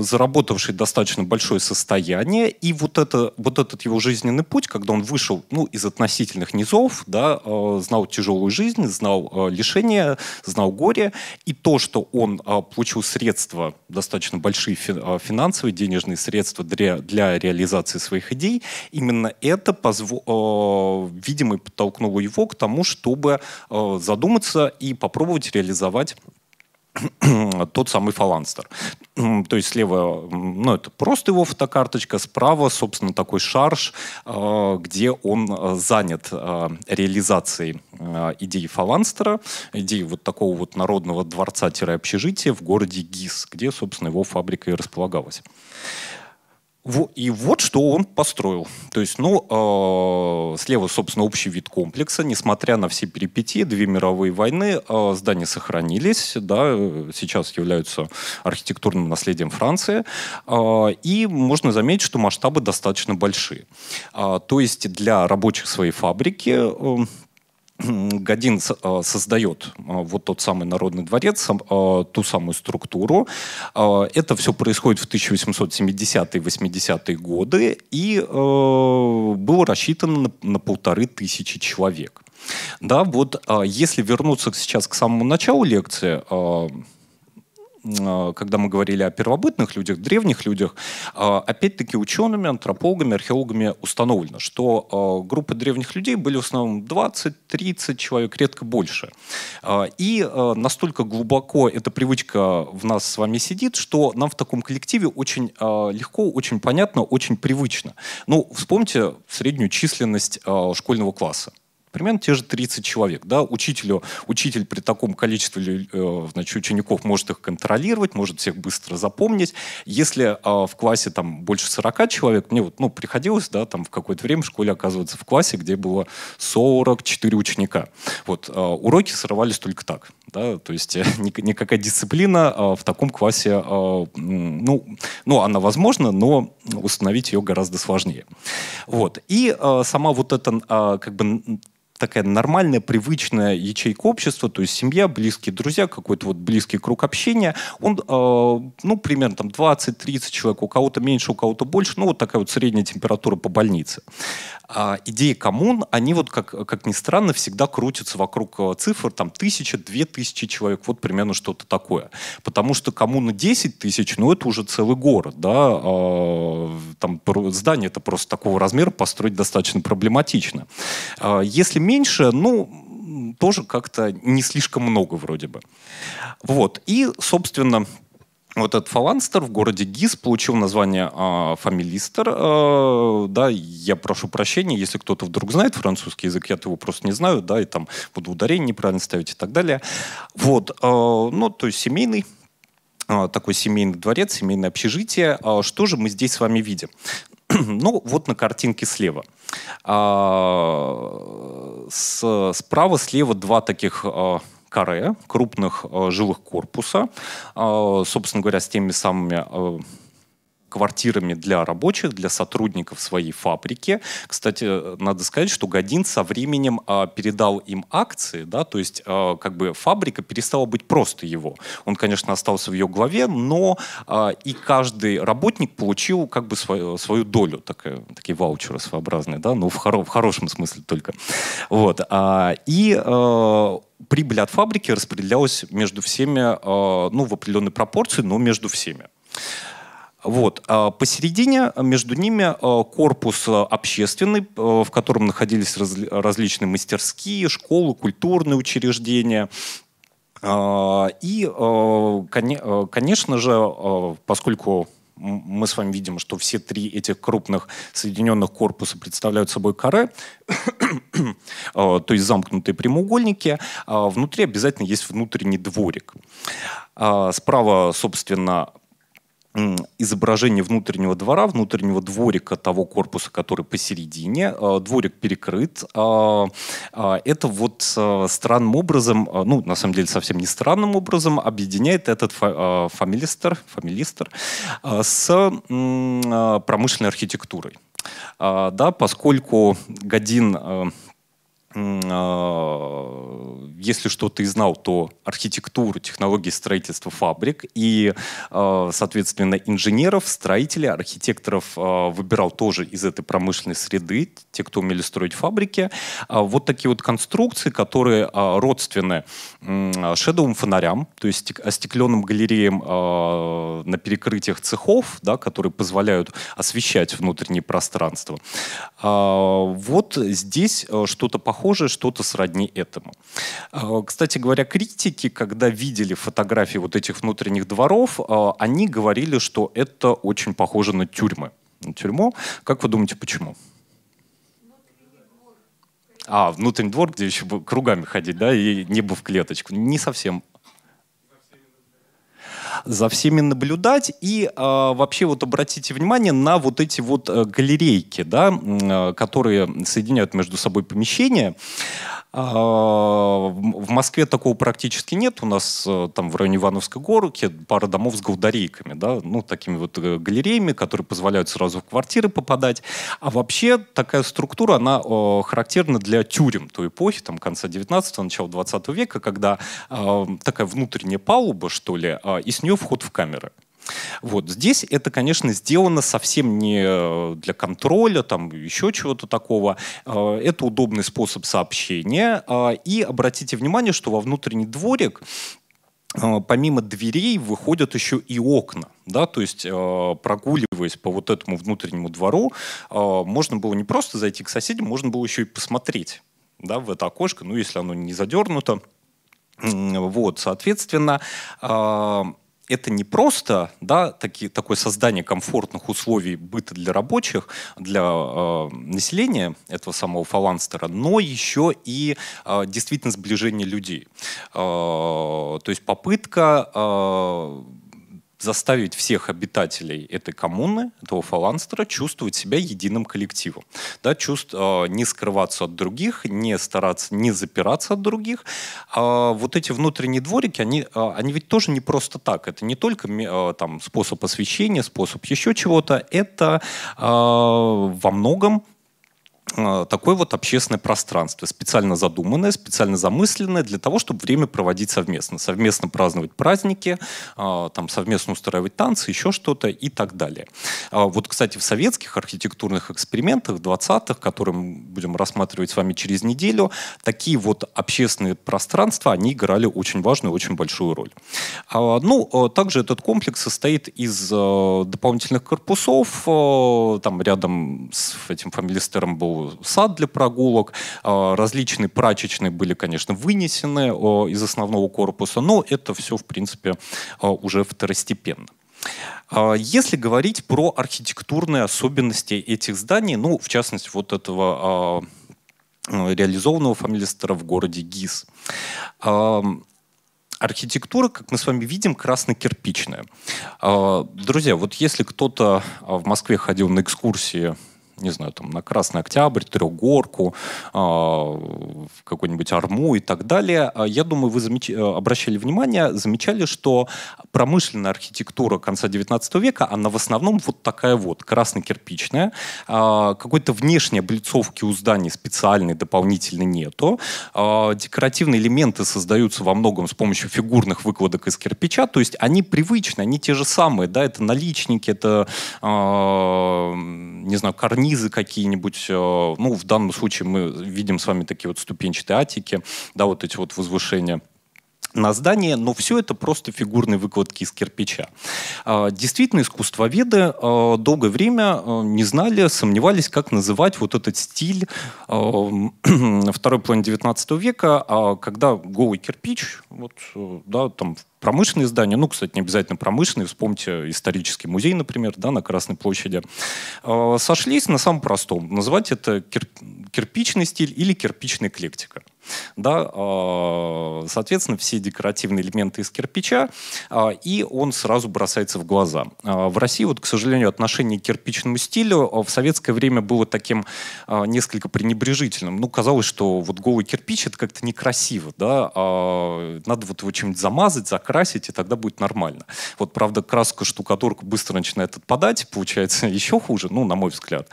заработавший достаточно большое состояние. И вот, это, вот этот его жизненный путь, когда он вышел ну, из относительных низов, да, э, знал тяжелую жизнь, знал э, лишения, знал горе, и то, что он получил средства, достаточно большие финансовые, денежные средства для, для реализации своих идей, именно это, позво- видимо, подтолкнуло его к тому, чтобы задуматься и попробовать реализовать [CLEARS THROAT] тот самый фаланстер. То есть слева, ну, это просто его фотокарточка, справа, собственно, такой шарж, а, где он э, занят э, реализацией э, идеи фаланстера, идеи вот такого вот народного дворца-общежития в городе Гиз, где, собственно, его фабрика и располагалась. И вот что он построил. То есть, ну, э, слева, собственно, общий вид комплекса. Несмотря на все перипетии, две мировые войны, э, здания сохранились, да, сейчас являются архитектурным наследием Франции. Э, и можно заметить, что масштабы достаточно большие. Э, то есть для рабочих своей фабрики... Э, [CLEARS THROAT] Годин э, создает э, вот тот самый Народный дворец, э, ту самую структуру. Это все происходит в 1870-80-е годы и было рассчитано на полторы тысячи человек. Да, вот если вернуться сейчас к самому началу лекции, а, когда мы говорили о первобытных людях, древних людях, а, опять-таки учеными, антропологами, археологами установлено, что а, группы древних людей были в основном 20-30 человек, редко больше. И настолько глубоко эта привычка в нас с вами сидит, что нам в таком коллективе очень легко, очень понятно, очень привычно. Ну, вспомните среднюю численность школьного класса примерно те же 30 человек. Да? Учителю, учитель при таком количестве э, значит, учеников может их контролировать, может всех быстро запомнить. Если а, в классе там, больше 40 человек, мне вот, ну, приходилось да, там, в какое-то время в школе оказываться в классе, где было 44 ученика. Вот, а, уроки срывались только так. Да? То есть э, никакая дисциплина а, в таком классе, а, ну, ну, она возможна, но установить ее гораздо сложнее. Вот. И а, сама вот эта а, как бы такая нормальная, привычная ячейка общества, то есть семья, близкие друзья, какой-то вот близкий круг общения, он, э, ну, примерно там 20-30 человек, у кого-то меньше, у кого-то больше, ну, вот такая вот средняя температура по больнице. А идеи коммун, они вот, как, как ни странно, всегда крутятся вокруг э, цифр, там, тысяча, две тысячи человек, вот примерно что-то такое. Потому что коммуна 10 тысяч, ну, это уже целый город, да, э, там, здание это просто такого размера построить достаточно проблематично. А если меньше, ну, тоже как-то не слишком много вроде бы. Вот. И, собственно, вот этот фаланстер в городе Гиз получил название э, фамилистер. Э, да, я прошу прощения, если кто-то вдруг знает французский язык, я его просто не знаю, да, и там буду ударение неправильно ставить и так далее. Вот, э, ну, то есть семейный э, такой семейный дворец, семейное общежитие. Э, что же мы здесь с вами видим? [CLEARS THROAT] ну, вот на картинке слева. А, с, справа, слева два таких а, каре крупных а, жилых корпуса, а, собственно говоря, с теми самыми... А, квартирами для рабочих, для сотрудников своей фабрики. Кстати, надо сказать, что Годин со временем а, передал им акции, да, то есть а, как бы фабрика перестала быть просто его. Он, конечно, остался в ее главе, но а, и каждый работник получил как бы свою, свою долю, такая, такие ваучеры своеобразные, да, ну в, хоро, в хорошем смысле только. Вот. А, и а, прибыль от фабрики распределялась между всеми, а, ну в определенной пропорции, но между всеми. Вот. А посередине а, между ними а, корпус общественный, в котором находились различные мастерские, школы, культурные учреждения. И, конечно же, поскольку мы с вами видим, что все три этих крупных соединенных корпуса представляют собой каре, [COUGHS] то есть замкнутые прямоугольники, внутри обязательно есть внутренний дворик. Справа, собственно, изображение внутреннего двора, внутреннего дворика того корпуса, который посередине. Э, дворик перекрыт. Э, э, это вот странным образом, ну, на самом деле, совсем не странным образом, объединяет этот фамилистер, фамилистер с промышленной архитектурой. Да, поскольку Годин а, если что-то и знал, то архитектуру, технологии строительства фабрик и, а, соответственно, инженеров, строителей, архитекторов а, выбирал тоже из этой промышленной среды, те, кто умели строить фабрики. Вот такие вот конструкции, которые родственны шедовым фонарям, то есть остекленным галереям на перекрытиях цехов, да, которые позволяют освещать внутренние пространства. Вот здесь э, что-то похожее похожее, что-то сродни этому. А, кстати говоря, критики, когда видели фотографии вот этих внутренних дворов, а, они говорили, что это очень похоже на тюрьмы. На тюрьму. Как вы думаете, почему? А, внутренний двор, где еще кругами ходить, да, и небо в клеточку. Не совсем за всеми наблюдать и э, вообще вот обратите внимание на вот эти вот э, галерейки, да, э, которые соединяют между собой помещения. А, в Москве такого практически нет. У нас э, там в районе Ивановской горки пара домов с галдарейками, да, ну, такими вот э, галереями, которые позволяют сразу в квартиры попадать. А вообще такая структура, она э, характерна для тюрем той эпохи, там, конца 19-го, начала 20 века, когда такая внутренняя палуба, что ли, и с нее вход в камеры. Вот здесь это, конечно, сделано совсем не э, для контроля, там еще чего-то такого. Э, это удобный способ сообщения. Э, и обратите внимание, что во внутренний дворик помимо дверей выходят еще и окна. Да, то есть э, прогуливаясь по вот этому внутреннему двору, э, можно было не просто зайти к соседям, можно было еще и посмотреть да, в это окошко, ну, если оно не задернуто. Вот, соответственно, э, это не просто да, таки, такое создание комфортных условий быта для рабочих, для э, населения этого самого фаланстера, но еще и э, действительно сближение людей. Э, то есть попытка э, заставить всех обитателей этой коммуны, этого фаланстера, чувствовать себя единым коллективом. Да, чувств, э, не скрываться от других, не стараться, не запираться от других. А вот эти внутренние дворики, они, а, они ведь тоже не просто так. Это не только э, там, способ освещения, способ еще чего-то. Это э, во многом а, такое вот общественное пространство, специально задуманное, специально замысленное для того, чтобы время проводить совместно. Совместно праздновать праздники, а, там, совместно устраивать танцы, еще что-то и так далее. А, вот, кстати, в советских архитектурных экспериментах 20-х, которые мы будем рассматривать с вами через неделю, такие вот общественные пространства, они играли очень важную, очень большую роль. Ну, также этот комплекс состоит из дополнительных корпусов, там рядом с этим фамилистером был сад для прогулок, а, различные прачечные были, конечно, вынесены из основного корпуса, но это все, в принципе, а, уже второстепенно. А, если говорить про архитектурные особенности этих зданий, ну, в частности, вот этого ну, реализованного фамилистера в городе ГИС, Архитектура, как мы с вами видим, красно-кирпичная. Друзья, вот если кто-то в Москве ходил на экскурсии не знаю, там, на Красный Октябрь, Трехгорку, а, какой-нибудь Арму и так далее, а, я думаю, вы замеч... Э, обращали внимание, замечали, что промышленная архитектура конца 19 века, она в основном вот такая вот, красно-кирпичная, а, какой-то внешней облицовки у зданий специальной дополнительной нету, декоративные элементы создаются во многом с помощью фигурных выкладок из кирпича, то есть они привычны, они те же самые, да, это наличники, это, не знаю, корни карнизы какие-нибудь, э, ну, в данном случае мы видим с вами такие вот ступенчатые атики, да, вот эти вот возвышения на здание, но все это просто фигурные выкладки из кирпича. А, действительно, искусствоведы а, долгое время а, не знали, сомневались, как называть вот этот стиль [CLEARS THROAT] второй половины XIX века, когда голый кирпич, вот, э, да, там промышленные здания, ну, кстати, не обязательно промышленные, вспомните исторический музей, например, да, на Красной площади, сошлись на самом простом. Называть это кирпичный стиль или кирпичная эклектика. Да? А, соответственно, все декоративные элементы из кирпича, а, и он сразу бросается в глаза. А, в России, вот, к сожалению, отношение к кирпичному стилю в советское время было таким несколько пренебрежительным. Ну, казалось, что вот голый кирпич — это как-то некрасиво. Да? Надо вот его чем-нибудь замазать, закрасить, и тогда будет нормально. Вот, правда, краска, штукатурка быстро начинает отпадать, получается [LAUGHS] еще хуже, ну, на мой взгляд.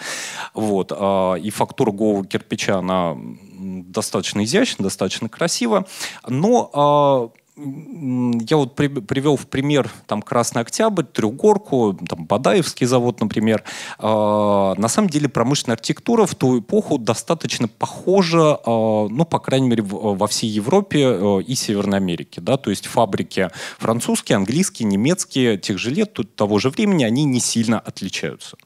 Вот. И фактура голого кирпича, она достаточно изящно, достаточно красиво, но а, я вот при, привел в пример там Красный Октябрь, Трехгорку, там Бадаевский завод, например. Э, на самом деле промышленная архитектура в ту эпоху достаточно похожа, э, ну, по крайней мере, в, во всей Европе э, и Северной Америке, да, то есть фабрики французские, английские, немецкие, тех же лет, тут того же времени, они не сильно отличаются.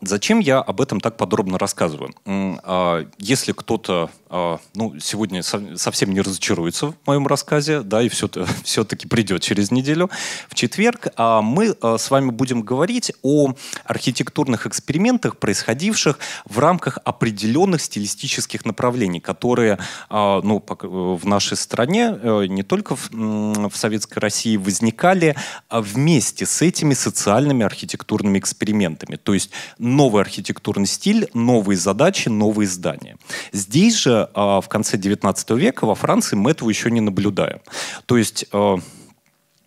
Зачем я об этом так подробно рассказываю? А, если кто-то а, ну, сегодня совсем не разочаруется в моем рассказе, да, и все, [LAUGHS] таки придет через неделю, в четверг, а мы а, с вами будем говорить о архитектурных экспериментах, происходивших в рамках определенных стилистических направлений, которые ну, э, в нашей стране, э, не только в, в Советской России, возникали вместе с этими социальными архитектурными экспериментами. То есть новый архитектурный стиль, новые задачи, новые здания. Здесь же года в конце 19 века во Франции мы этого еще не наблюдаем. То есть э,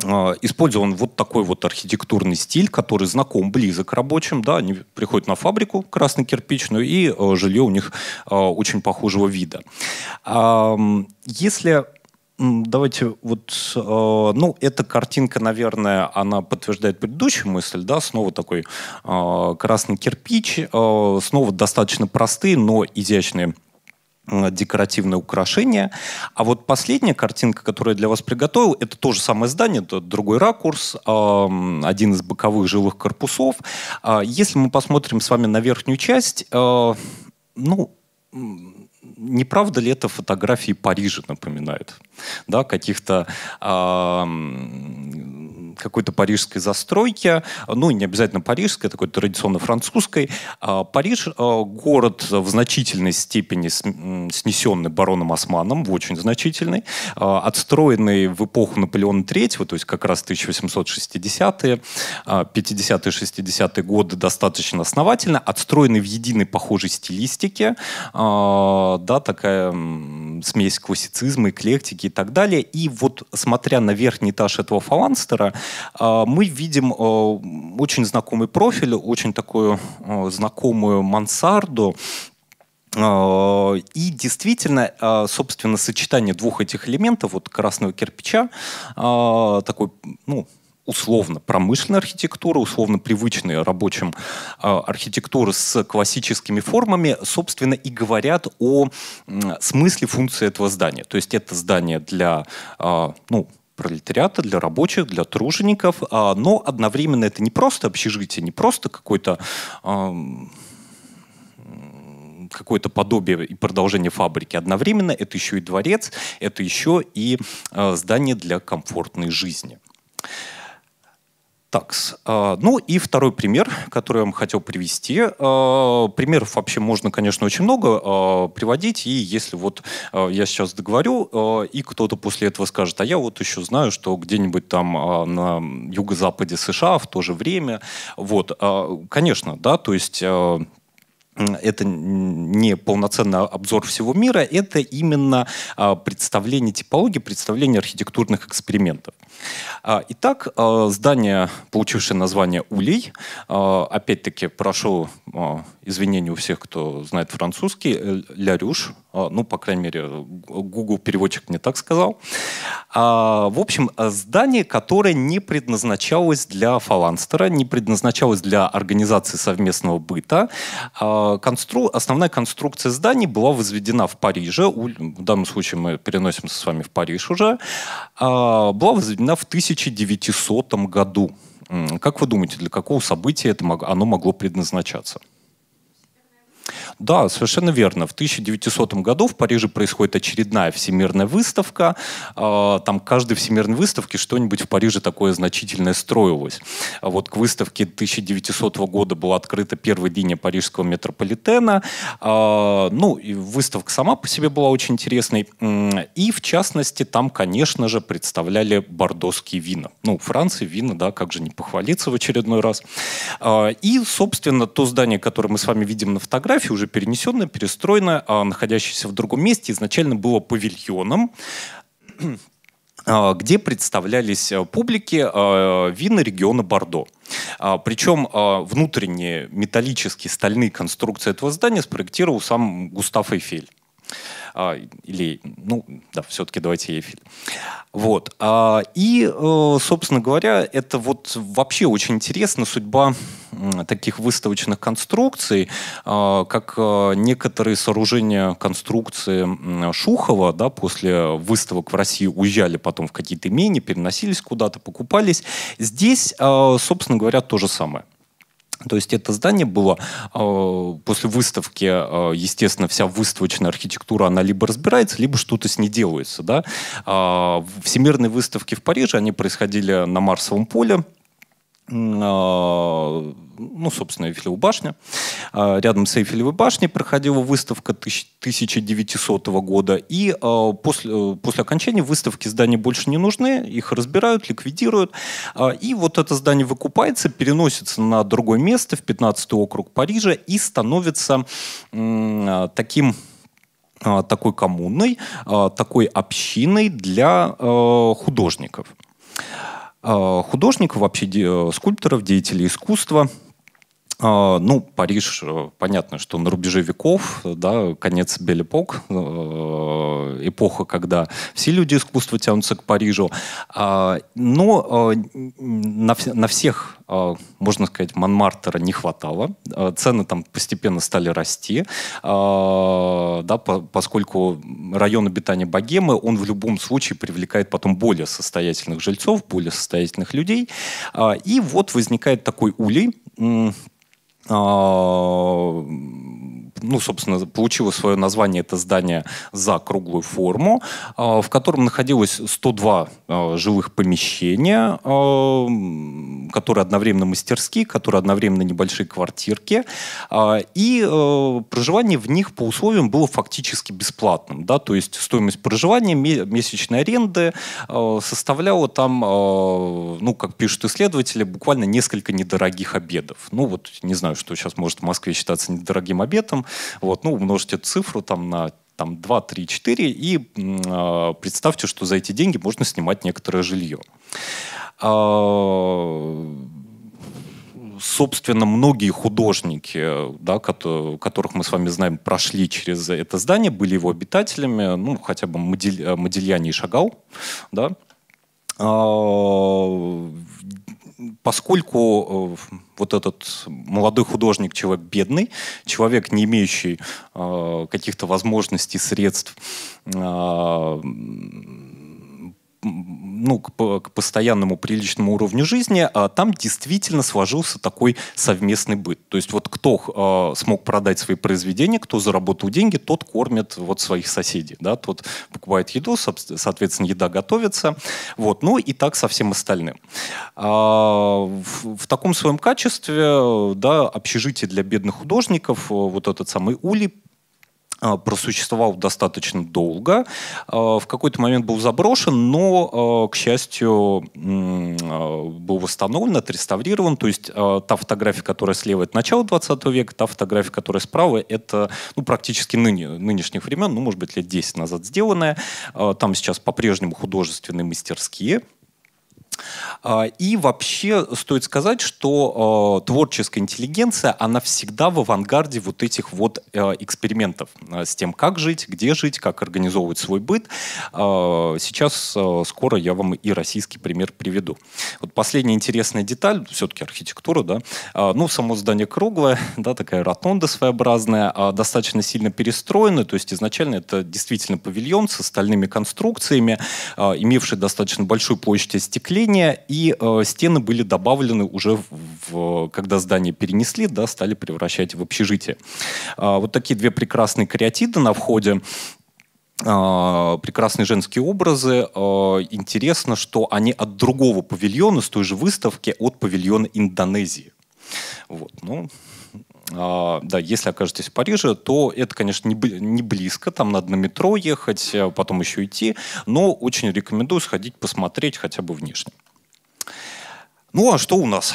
э, использован вот такой вот архитектурный стиль, который знаком, близок рабочим. Да, они приходят на фабрику красно-кирпичную, и э, жилье у них очень похожего вида. Если Давайте вот, э, ну, эта картинка, наверное, она подтверждает предыдущую мысль, да, снова такой э, красный кирпич, э, снова достаточно простые, но изящные декоративное украшение. А вот последняя картинка, которую я для вас приготовил, это то же самое здание, это другой ракурс, один из боковых жилых корпусов. А, если мы посмотрим с вами на верхнюю часть, а, ну, не правда ли это фотографии Парижа напоминает? Да, каких-то какой-то парижской застройки, ну, не обязательно парижской, а такой традиционно французской. А, Париж а, – город в значительной степени снесенный бароном Османом, в очень значительной, отстроенный в эпоху Наполеона III, то есть как раз 1860-е, 50-е, 60-е годы достаточно основательно, отстроенный в единой похожей стилистике, да, такая смесь классицизма, эклектики и так далее. И вот, смотря на верхний этаж этого фаланстера, а, мы видим а, очень знакомый профиль, очень такую а, знакомую мансарду, и действительно, собственно, сочетание двух этих элементов, вот красного кирпича, такой, ну, условно промышленная архитектура, условно привычная рабочим э, архитектуры с классическими формами, собственно, и говорят о э, смысле функции этого здания. То есть это здание для э, ну, пролетариата, для рабочих, для тружеников, а, но одновременно это не просто общежитие, не просто какой-то какое-то подобие и продолжение фабрики. Одновременно это еще и дворец, это еще и а, здание для комфортной жизни. Так, а, ну и второй пример, который я вам хотел привести. А, примеров вообще можно, конечно, очень много а, приводить, и если вот я сейчас договорю, и кто-то после этого скажет, а я вот еще знаю, что где-нибудь там на юго-западе США в то же время, вот, конечно, да, то есть это не полноценный обзор всего мира, это именно а, представление типологии, представление архитектурных экспериментов. А, итак, а, здание, получившее название Улей, опять-таки прошу извинения у всех, кто знает французский, э, Лярюш, а, ну, по крайней мере, Google переводчик мне так сказал. А, в общем, здание, которое не предназначалось для фаланстера, не предназначалось для организации совместного быта. А, констру... Основная конструкция зданий была возведена в Париже. В данном случае мы переносимся с вами в Париж уже. Была возведена в 1900 году. Как вы думаете, для какого события это оно могло предназначаться? Да, совершенно верно. В 1900 году в Париже происходит очередная всемирная выставка. А, там каждой всемирной выставке что-нибудь в Париже такое значительное строилось. А вот к выставке 1900 года была открыта первая линия парижского метрополитена. А, ну, и выставка сама по себе была очень интересной. И, в частности, там, конечно же, представляли бордоские вина. Ну, Франции вина, да, как же не похвалиться в очередной раз. И, собственно, то здание, которое мы с вами видим на фотографии, уже перенесенное, перестроенное, а находящееся в другом месте, изначально было павильоном а, где представлялись а, публике а, вина региона Бордо. Причем внутренние металлические стальные конструкции этого здания спроектировал сам Густав Эйфель. А, или, ну, да, все-таки давайте Эйфель. Вот. А, и, э, собственно говоря, это вот вообще очень интересна судьба таких выставочных конструкций, а, как э, некоторые сооружения конструкции Шухова, да, после выставок в России уезжали потом в какие-то имени, переносились куда-то, покупались. Здесь, собственно говоря, то же самое. То есть это здание было э, после выставки, э, естественно, вся выставочная архитектура, она либо разбирается, либо что-то с ней делается. Да? Э, всемирные выставки в Париже, они происходили на Марсовом поле. Э, ну, собственно, Эйфелева башня. А, рядом с Эйфелевой башней проходила выставка 1900 года, и а, после, э, после окончания выставки здания больше не нужны, их разбирают, ликвидируют, а, и вот это здание выкупается, переносится на другое место, в 15 округ Парижа, и становится таким такой коммуной, такой общиной для э, художников художников, вообще э, скульпторов, деятелей искусства – а, ну, Париж, э, понятно, что на рубеже веков, да, конец Белепок, э, эпоха, когда все люди искусства тянутся к Парижу. А, но э, на всех, можно сказать, Монмартера не хватало. Цены там постепенно стали расти, а, да, поскольку район обитания богемы, он в любом случае привлекает потом более состоятельных жильцов, более состоятельных людей. И вот возникает такой улей, 哦。ну, собственно, получило свое название это здание за круглую форму, а, в котором находилось 102 а, жилых помещения, а, которые одновременно мастерские, которые одновременно небольшие квартирки, и проживание в них по условиям было фактически бесплатным, да, то есть стоимость проживания, месячной аренды составляла там, ну, как пишут исследователи, буквально несколько недорогих обедов. Ну, вот не знаю, что сейчас может в Москве считаться недорогим обедом, вот, ну, умножьте цифру там на там 2, 3, 4, и э, представьте, что за эти деньги можно снимать некоторое жилье. Э, собственно, многие художники, да, которых мы с вами знаем, прошли через это здание, были его обитателями, ну, хотя бы Модильяне и Шагал, да, а, поскольку э, вот этот молодой художник человек бедный, человек, не имеющий э, каких-то возможностей, средств, э, ну, к, к постоянному приличному уровню жизни, а там действительно сложился такой совместный быт. То есть вот кто э, смог продать свои произведения, кто заработал деньги, тот кормит вот своих соседей, да, тот покупает еду, соответственно, еда готовится, вот, ну и так со всем остальным. А, в, в таком своем качестве, да, общежитие для бедных художников, вот этот самый Ули а, просуществовал достаточно долго. А, в какой-то момент был заброшен, но, а, к счастью, был восстановлен, отреставрирован. То есть та фотография, которая слева, это начало 20 века, та фотография, которая справа, это ну, практически ныне, нынешних времен, ну, может быть, лет 10 назад сделанная. Там сейчас по-прежнему художественные мастерские – а, и вообще стоит сказать, что э, творческая интеллигенция, она всегда в авангарде вот этих вот э, экспериментов а, с тем, как жить, где жить, как организовывать свой быт. Э, сейчас э, скоро я вам и российский пример приведу. Вот последняя интересная деталь, все-таки архитектура, да, э, ну, само здание круглое, [LAUGHS] да, такая ротонда своеобразная, э, достаточно сильно перестроена, то есть изначально это действительно павильон с стальными конструкциями, э, имевший достаточно большую площадь остекления, зрения, и э, стены были добавлены уже, в, в, когда здание перенесли, да, стали превращать в общежитие. Э, вот такие две прекрасные кариатиды на входе а, прекрасные женские образы. А, интересно, что они от другого павильона, с той же выставки, от павильона Индонезии. Вот, ну, а, да, если окажетесь в Париже, то это, конечно, не, близко, там надо на метро ехать, э, потом еще идти, но очень рекомендую сходить посмотреть хотя бы внешне. Ну а что у нас?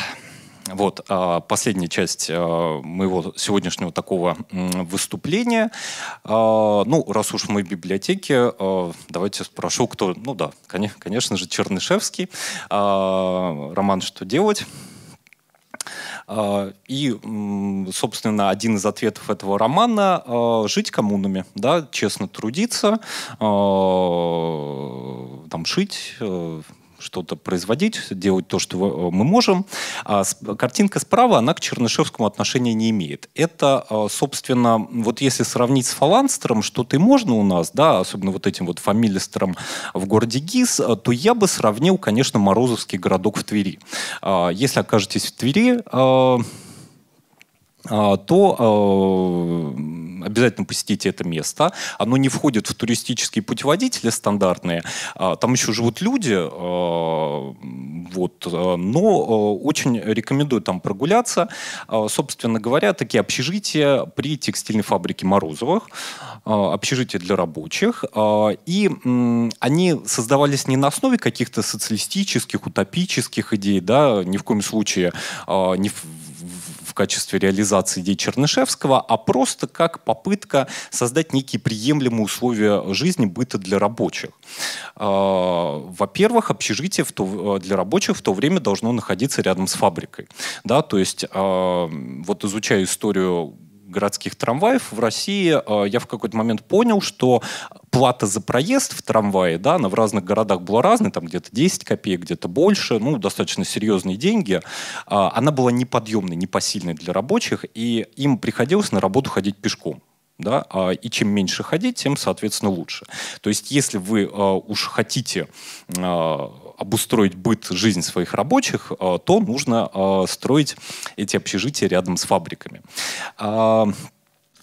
Вот, а, последняя часть э, моего сегодняшнего такого выступления. А, ну, раз уж мы в библиотеке, э, давайте спрошу, кто... Ну да, конечно же, Чернышевский. Роман «Что делать?» А, и, собственно, один из ответов этого романа а, – жить коммунами, да, честно трудиться, а, там, шить, что-то производить, делать то, что э, мы можем. А картинка справа, она к Чернышевскому отношения не имеет. Это, э, собственно, вот если сравнить с фаланстером, что-то и можно у нас, да, особенно вот этим вот фамилистером в городе Гиз, э, то я бы сравнил, конечно, Морозовский городок в Твери. А, если окажетесь в Твери, а, то обязательно посетите это место. Оно не входит в туристические путеводители стандартные. А, там еще живут люди, а, вот, а, но очень рекомендую там прогуляться. Собственно говоря, такие общежития при текстильной фабрике Морозовых, общежития для рабочих. И они создавались не на основе каких-то социалистических, утопических идей, да, ни в коем случае не в качестве реализации идей Чернышевского, а просто как попытка создать некие приемлемые условия жизни, быта для рабочих. А, во-первых, общежитие э, для рабочих в то время должно находиться рядом с фабрикой. Да, то есть а, вот изучая историю городских трамваев в России, э, я в какой-то момент понял, что плата за проезд в трамвае, да, она в разных городах была разной, там где-то 10 копеек, где-то больше, ну, достаточно серьезные деньги, а, она была неподъемной, непосильной для рабочих, и им приходилось на работу ходить пешком. Да? А, и чем меньше ходить, тем, соответственно, лучше. То есть, если вы э, уж хотите э, обустроить быт, жизнь своих рабочих, э, то нужно э, строить эти общежития рядом с фабриками. А,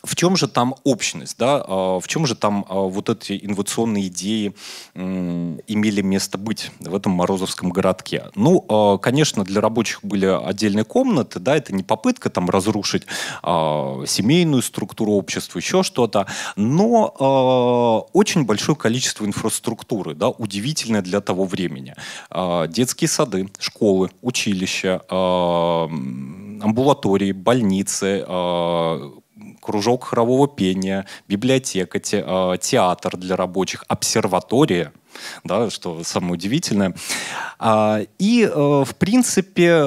в чем же там общность, да, а, в чем же там а, вот эти инновационные идеи имели место быть в этом Морозовском городке? Ну, а, конечно, для рабочих были отдельные комнаты, да, это не попытка там разрушить семейную структуру общества, еще что-то, но очень большое количество инфраструктуры, да, удивительное для того времени. Детские сады, школы, училища, амбулатории, больницы, кружок хорового пения, библиотека, те, э, театр для рабочих, обсерватория, да, что самое удивительное. А, и, а, в принципе,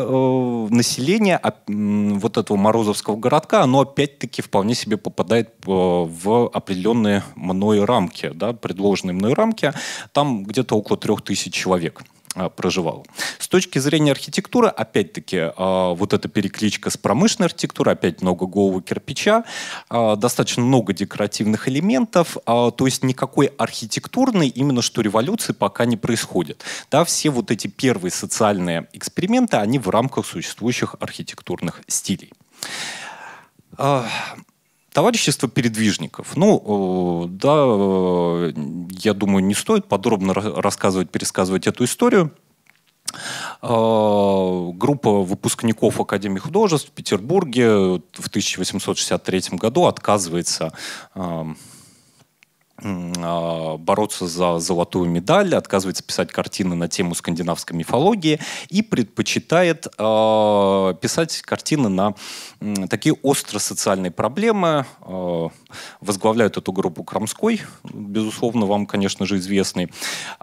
население вот этого Морозовского городка, оно опять-таки вполне себе попадает в определенные мной рамки, да, предложенные мной рамки. Там где-то около трех тысяч человек – а, проживал. С точки зрения архитектуры, опять-таки, а, вот эта перекличка с промышленной архитектурой, опять много голого кирпича, а, достаточно много декоративных элементов, то есть никакой архитектурной именно что революции пока не происходит. Да, все вот эти первые социальные эксперименты, они в рамках существующих архитектурных стилей. Товарищество передвижников. Ну, э, да, э, я думаю, не стоит подробно рассказывать, пересказывать эту историю. Э, группа выпускников Академии художеств в Петербурге в 1863 году отказывается эм, а, бороться за золотую медаль, отказывается писать картины на тему скандинавской мифологии и предпочитает э, писать картины на э, такие остро-социальные проблемы. Э, возглавляют эту группу Крамской, безусловно, вам, конечно же, известный.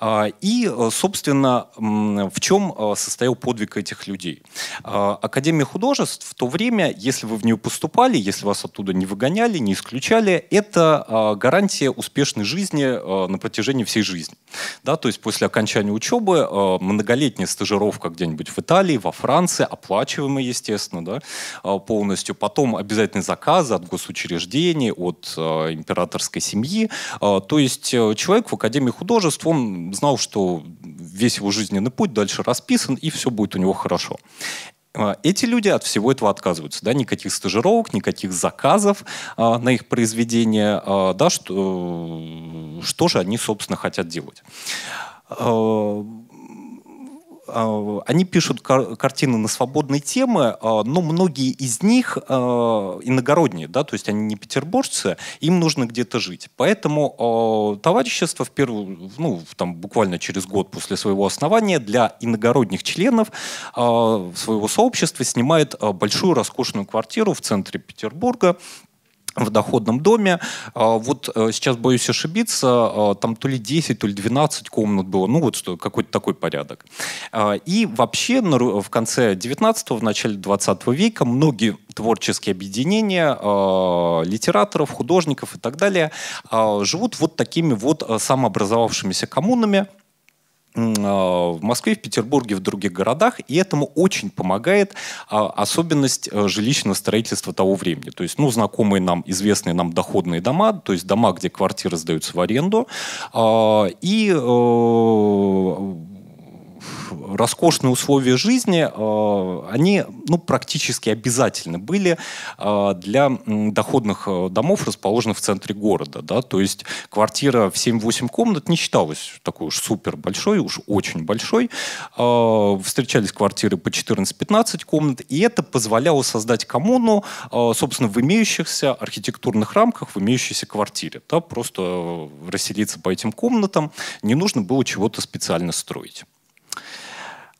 Э, и, собственно, э, в чем состоял подвиг этих людей? Э, Академия художеств в то время, если вы в нее поступали, если вас оттуда не выгоняли, не исключали, это э, гарантия успешного успешной жизни э, на протяжении всей жизни. Да, то есть после окончания учебы э, многолетняя стажировка где-нибудь в Италии, во Франции, оплачиваемая, естественно, да, э, полностью. Потом обязательные заказы от госучреждений, от императорской семьи. то есть человек в Академии художеств, он знал, что весь его жизненный путь дальше расписан, и все будет у него хорошо. А, эти люди от всего этого отказываются, да, никаких стажировок, никаких заказов а, на их произведения. а, да, что, что же они, собственно, хотят делать. А, а, они пишут кар картины на свободные темы, а, но многие из них а, иногородние, да, то есть они не петербуржцы, им нужно где-то жить. Поэтому товарищество в первую, ну, там, буквально через год после своего основания для иногородних членов своего сообщества снимает большую роскошную квартиру в центре Петербурга, в доходном доме. А, вот э, сейчас боюсь ошибиться, а, там то ли 10, то ли 12 комнат было, ну вот какой-то такой порядок. А, и вообще в конце 19-го, в начале 20 века многие творческие объединения литераторов, художников и так далее живут вот такими вот самообразовавшимися коммунами, а, в Москве, в Петербурге, в других городах, и этому очень помогает а, особенность а, жилищного строительства того времени. То есть, ну, знакомые нам, известные нам доходные дома, то есть дома, где квартиры сдаются в аренду, а, и э, роскошные условия жизни, э, они ну, практически обязательно были э, для доходных э, домов, расположенных в центре города. Да? То есть квартира в 7-8 комнат не считалась такой уж супер большой, уж очень большой. Встречались квартиры по 14-15 комнат, и это позволяло создать коммуну, собственно, в имеющихся архитектурных рамках, в имеющейся квартире. Да? Просто расселиться по этим комнатам, не нужно было чего-то специально строить.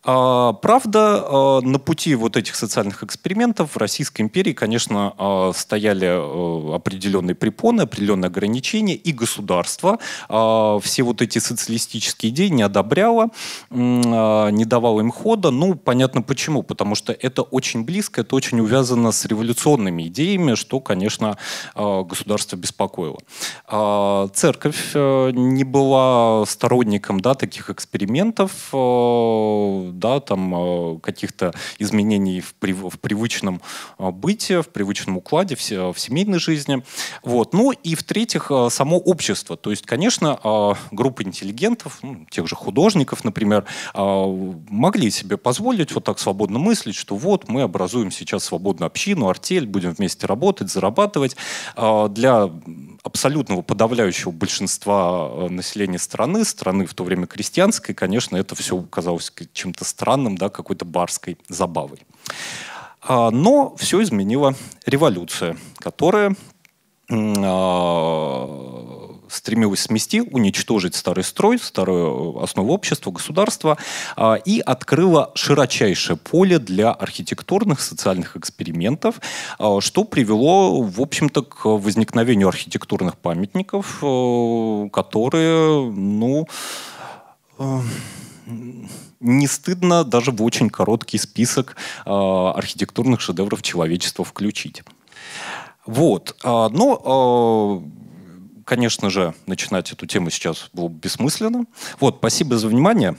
А, правда, а, на пути вот этих социальных экспериментов в Российской империи, конечно, а, стояли э, определенные препоны, определенные ограничения, и государство все вот эти социалистические идеи не одобряло, не давало им хода. Ну, понятно почему, потому что это очень близко, это очень увязано с революционными идеями, что, конечно, государство беспокоило. Церковь э, не была сторонником да, таких экспериментов, э, да, там э, каких-то изменений в, прив, в привычном э, быте, в привычном укладе, в, в семейной жизни. Вот. Ну и в-третьих, э, само общество. То есть, конечно, группы интеллигентов, ну, тех же художников, например, могли себе позволить вот так свободно мыслить, что вот мы образуем сейчас свободную общину, артель, будем вместе работать, зарабатывать. Для абсолютного подавляющего большинства населения страны, страны в то время крестьянской, конечно, это все казалось чем-то каким-то странным, да, какой-то барской забавой. А, но все изменила революция, которая а, стремилась смести, уничтожить старый строй, старую э, основу общества, государства а, и открыла широчайшее поле для архитектурных, социальных экспериментов, что привело, в общем-то, к возникновению архитектурных памятников, э, которые, ну, э, не стыдно даже в очень короткий список а, архитектурных шедевров человечества включить. Вот. А, Но ну, а, конечно же, начинать эту тему сейчас было бессмысленно. Вот, спасибо за внимание.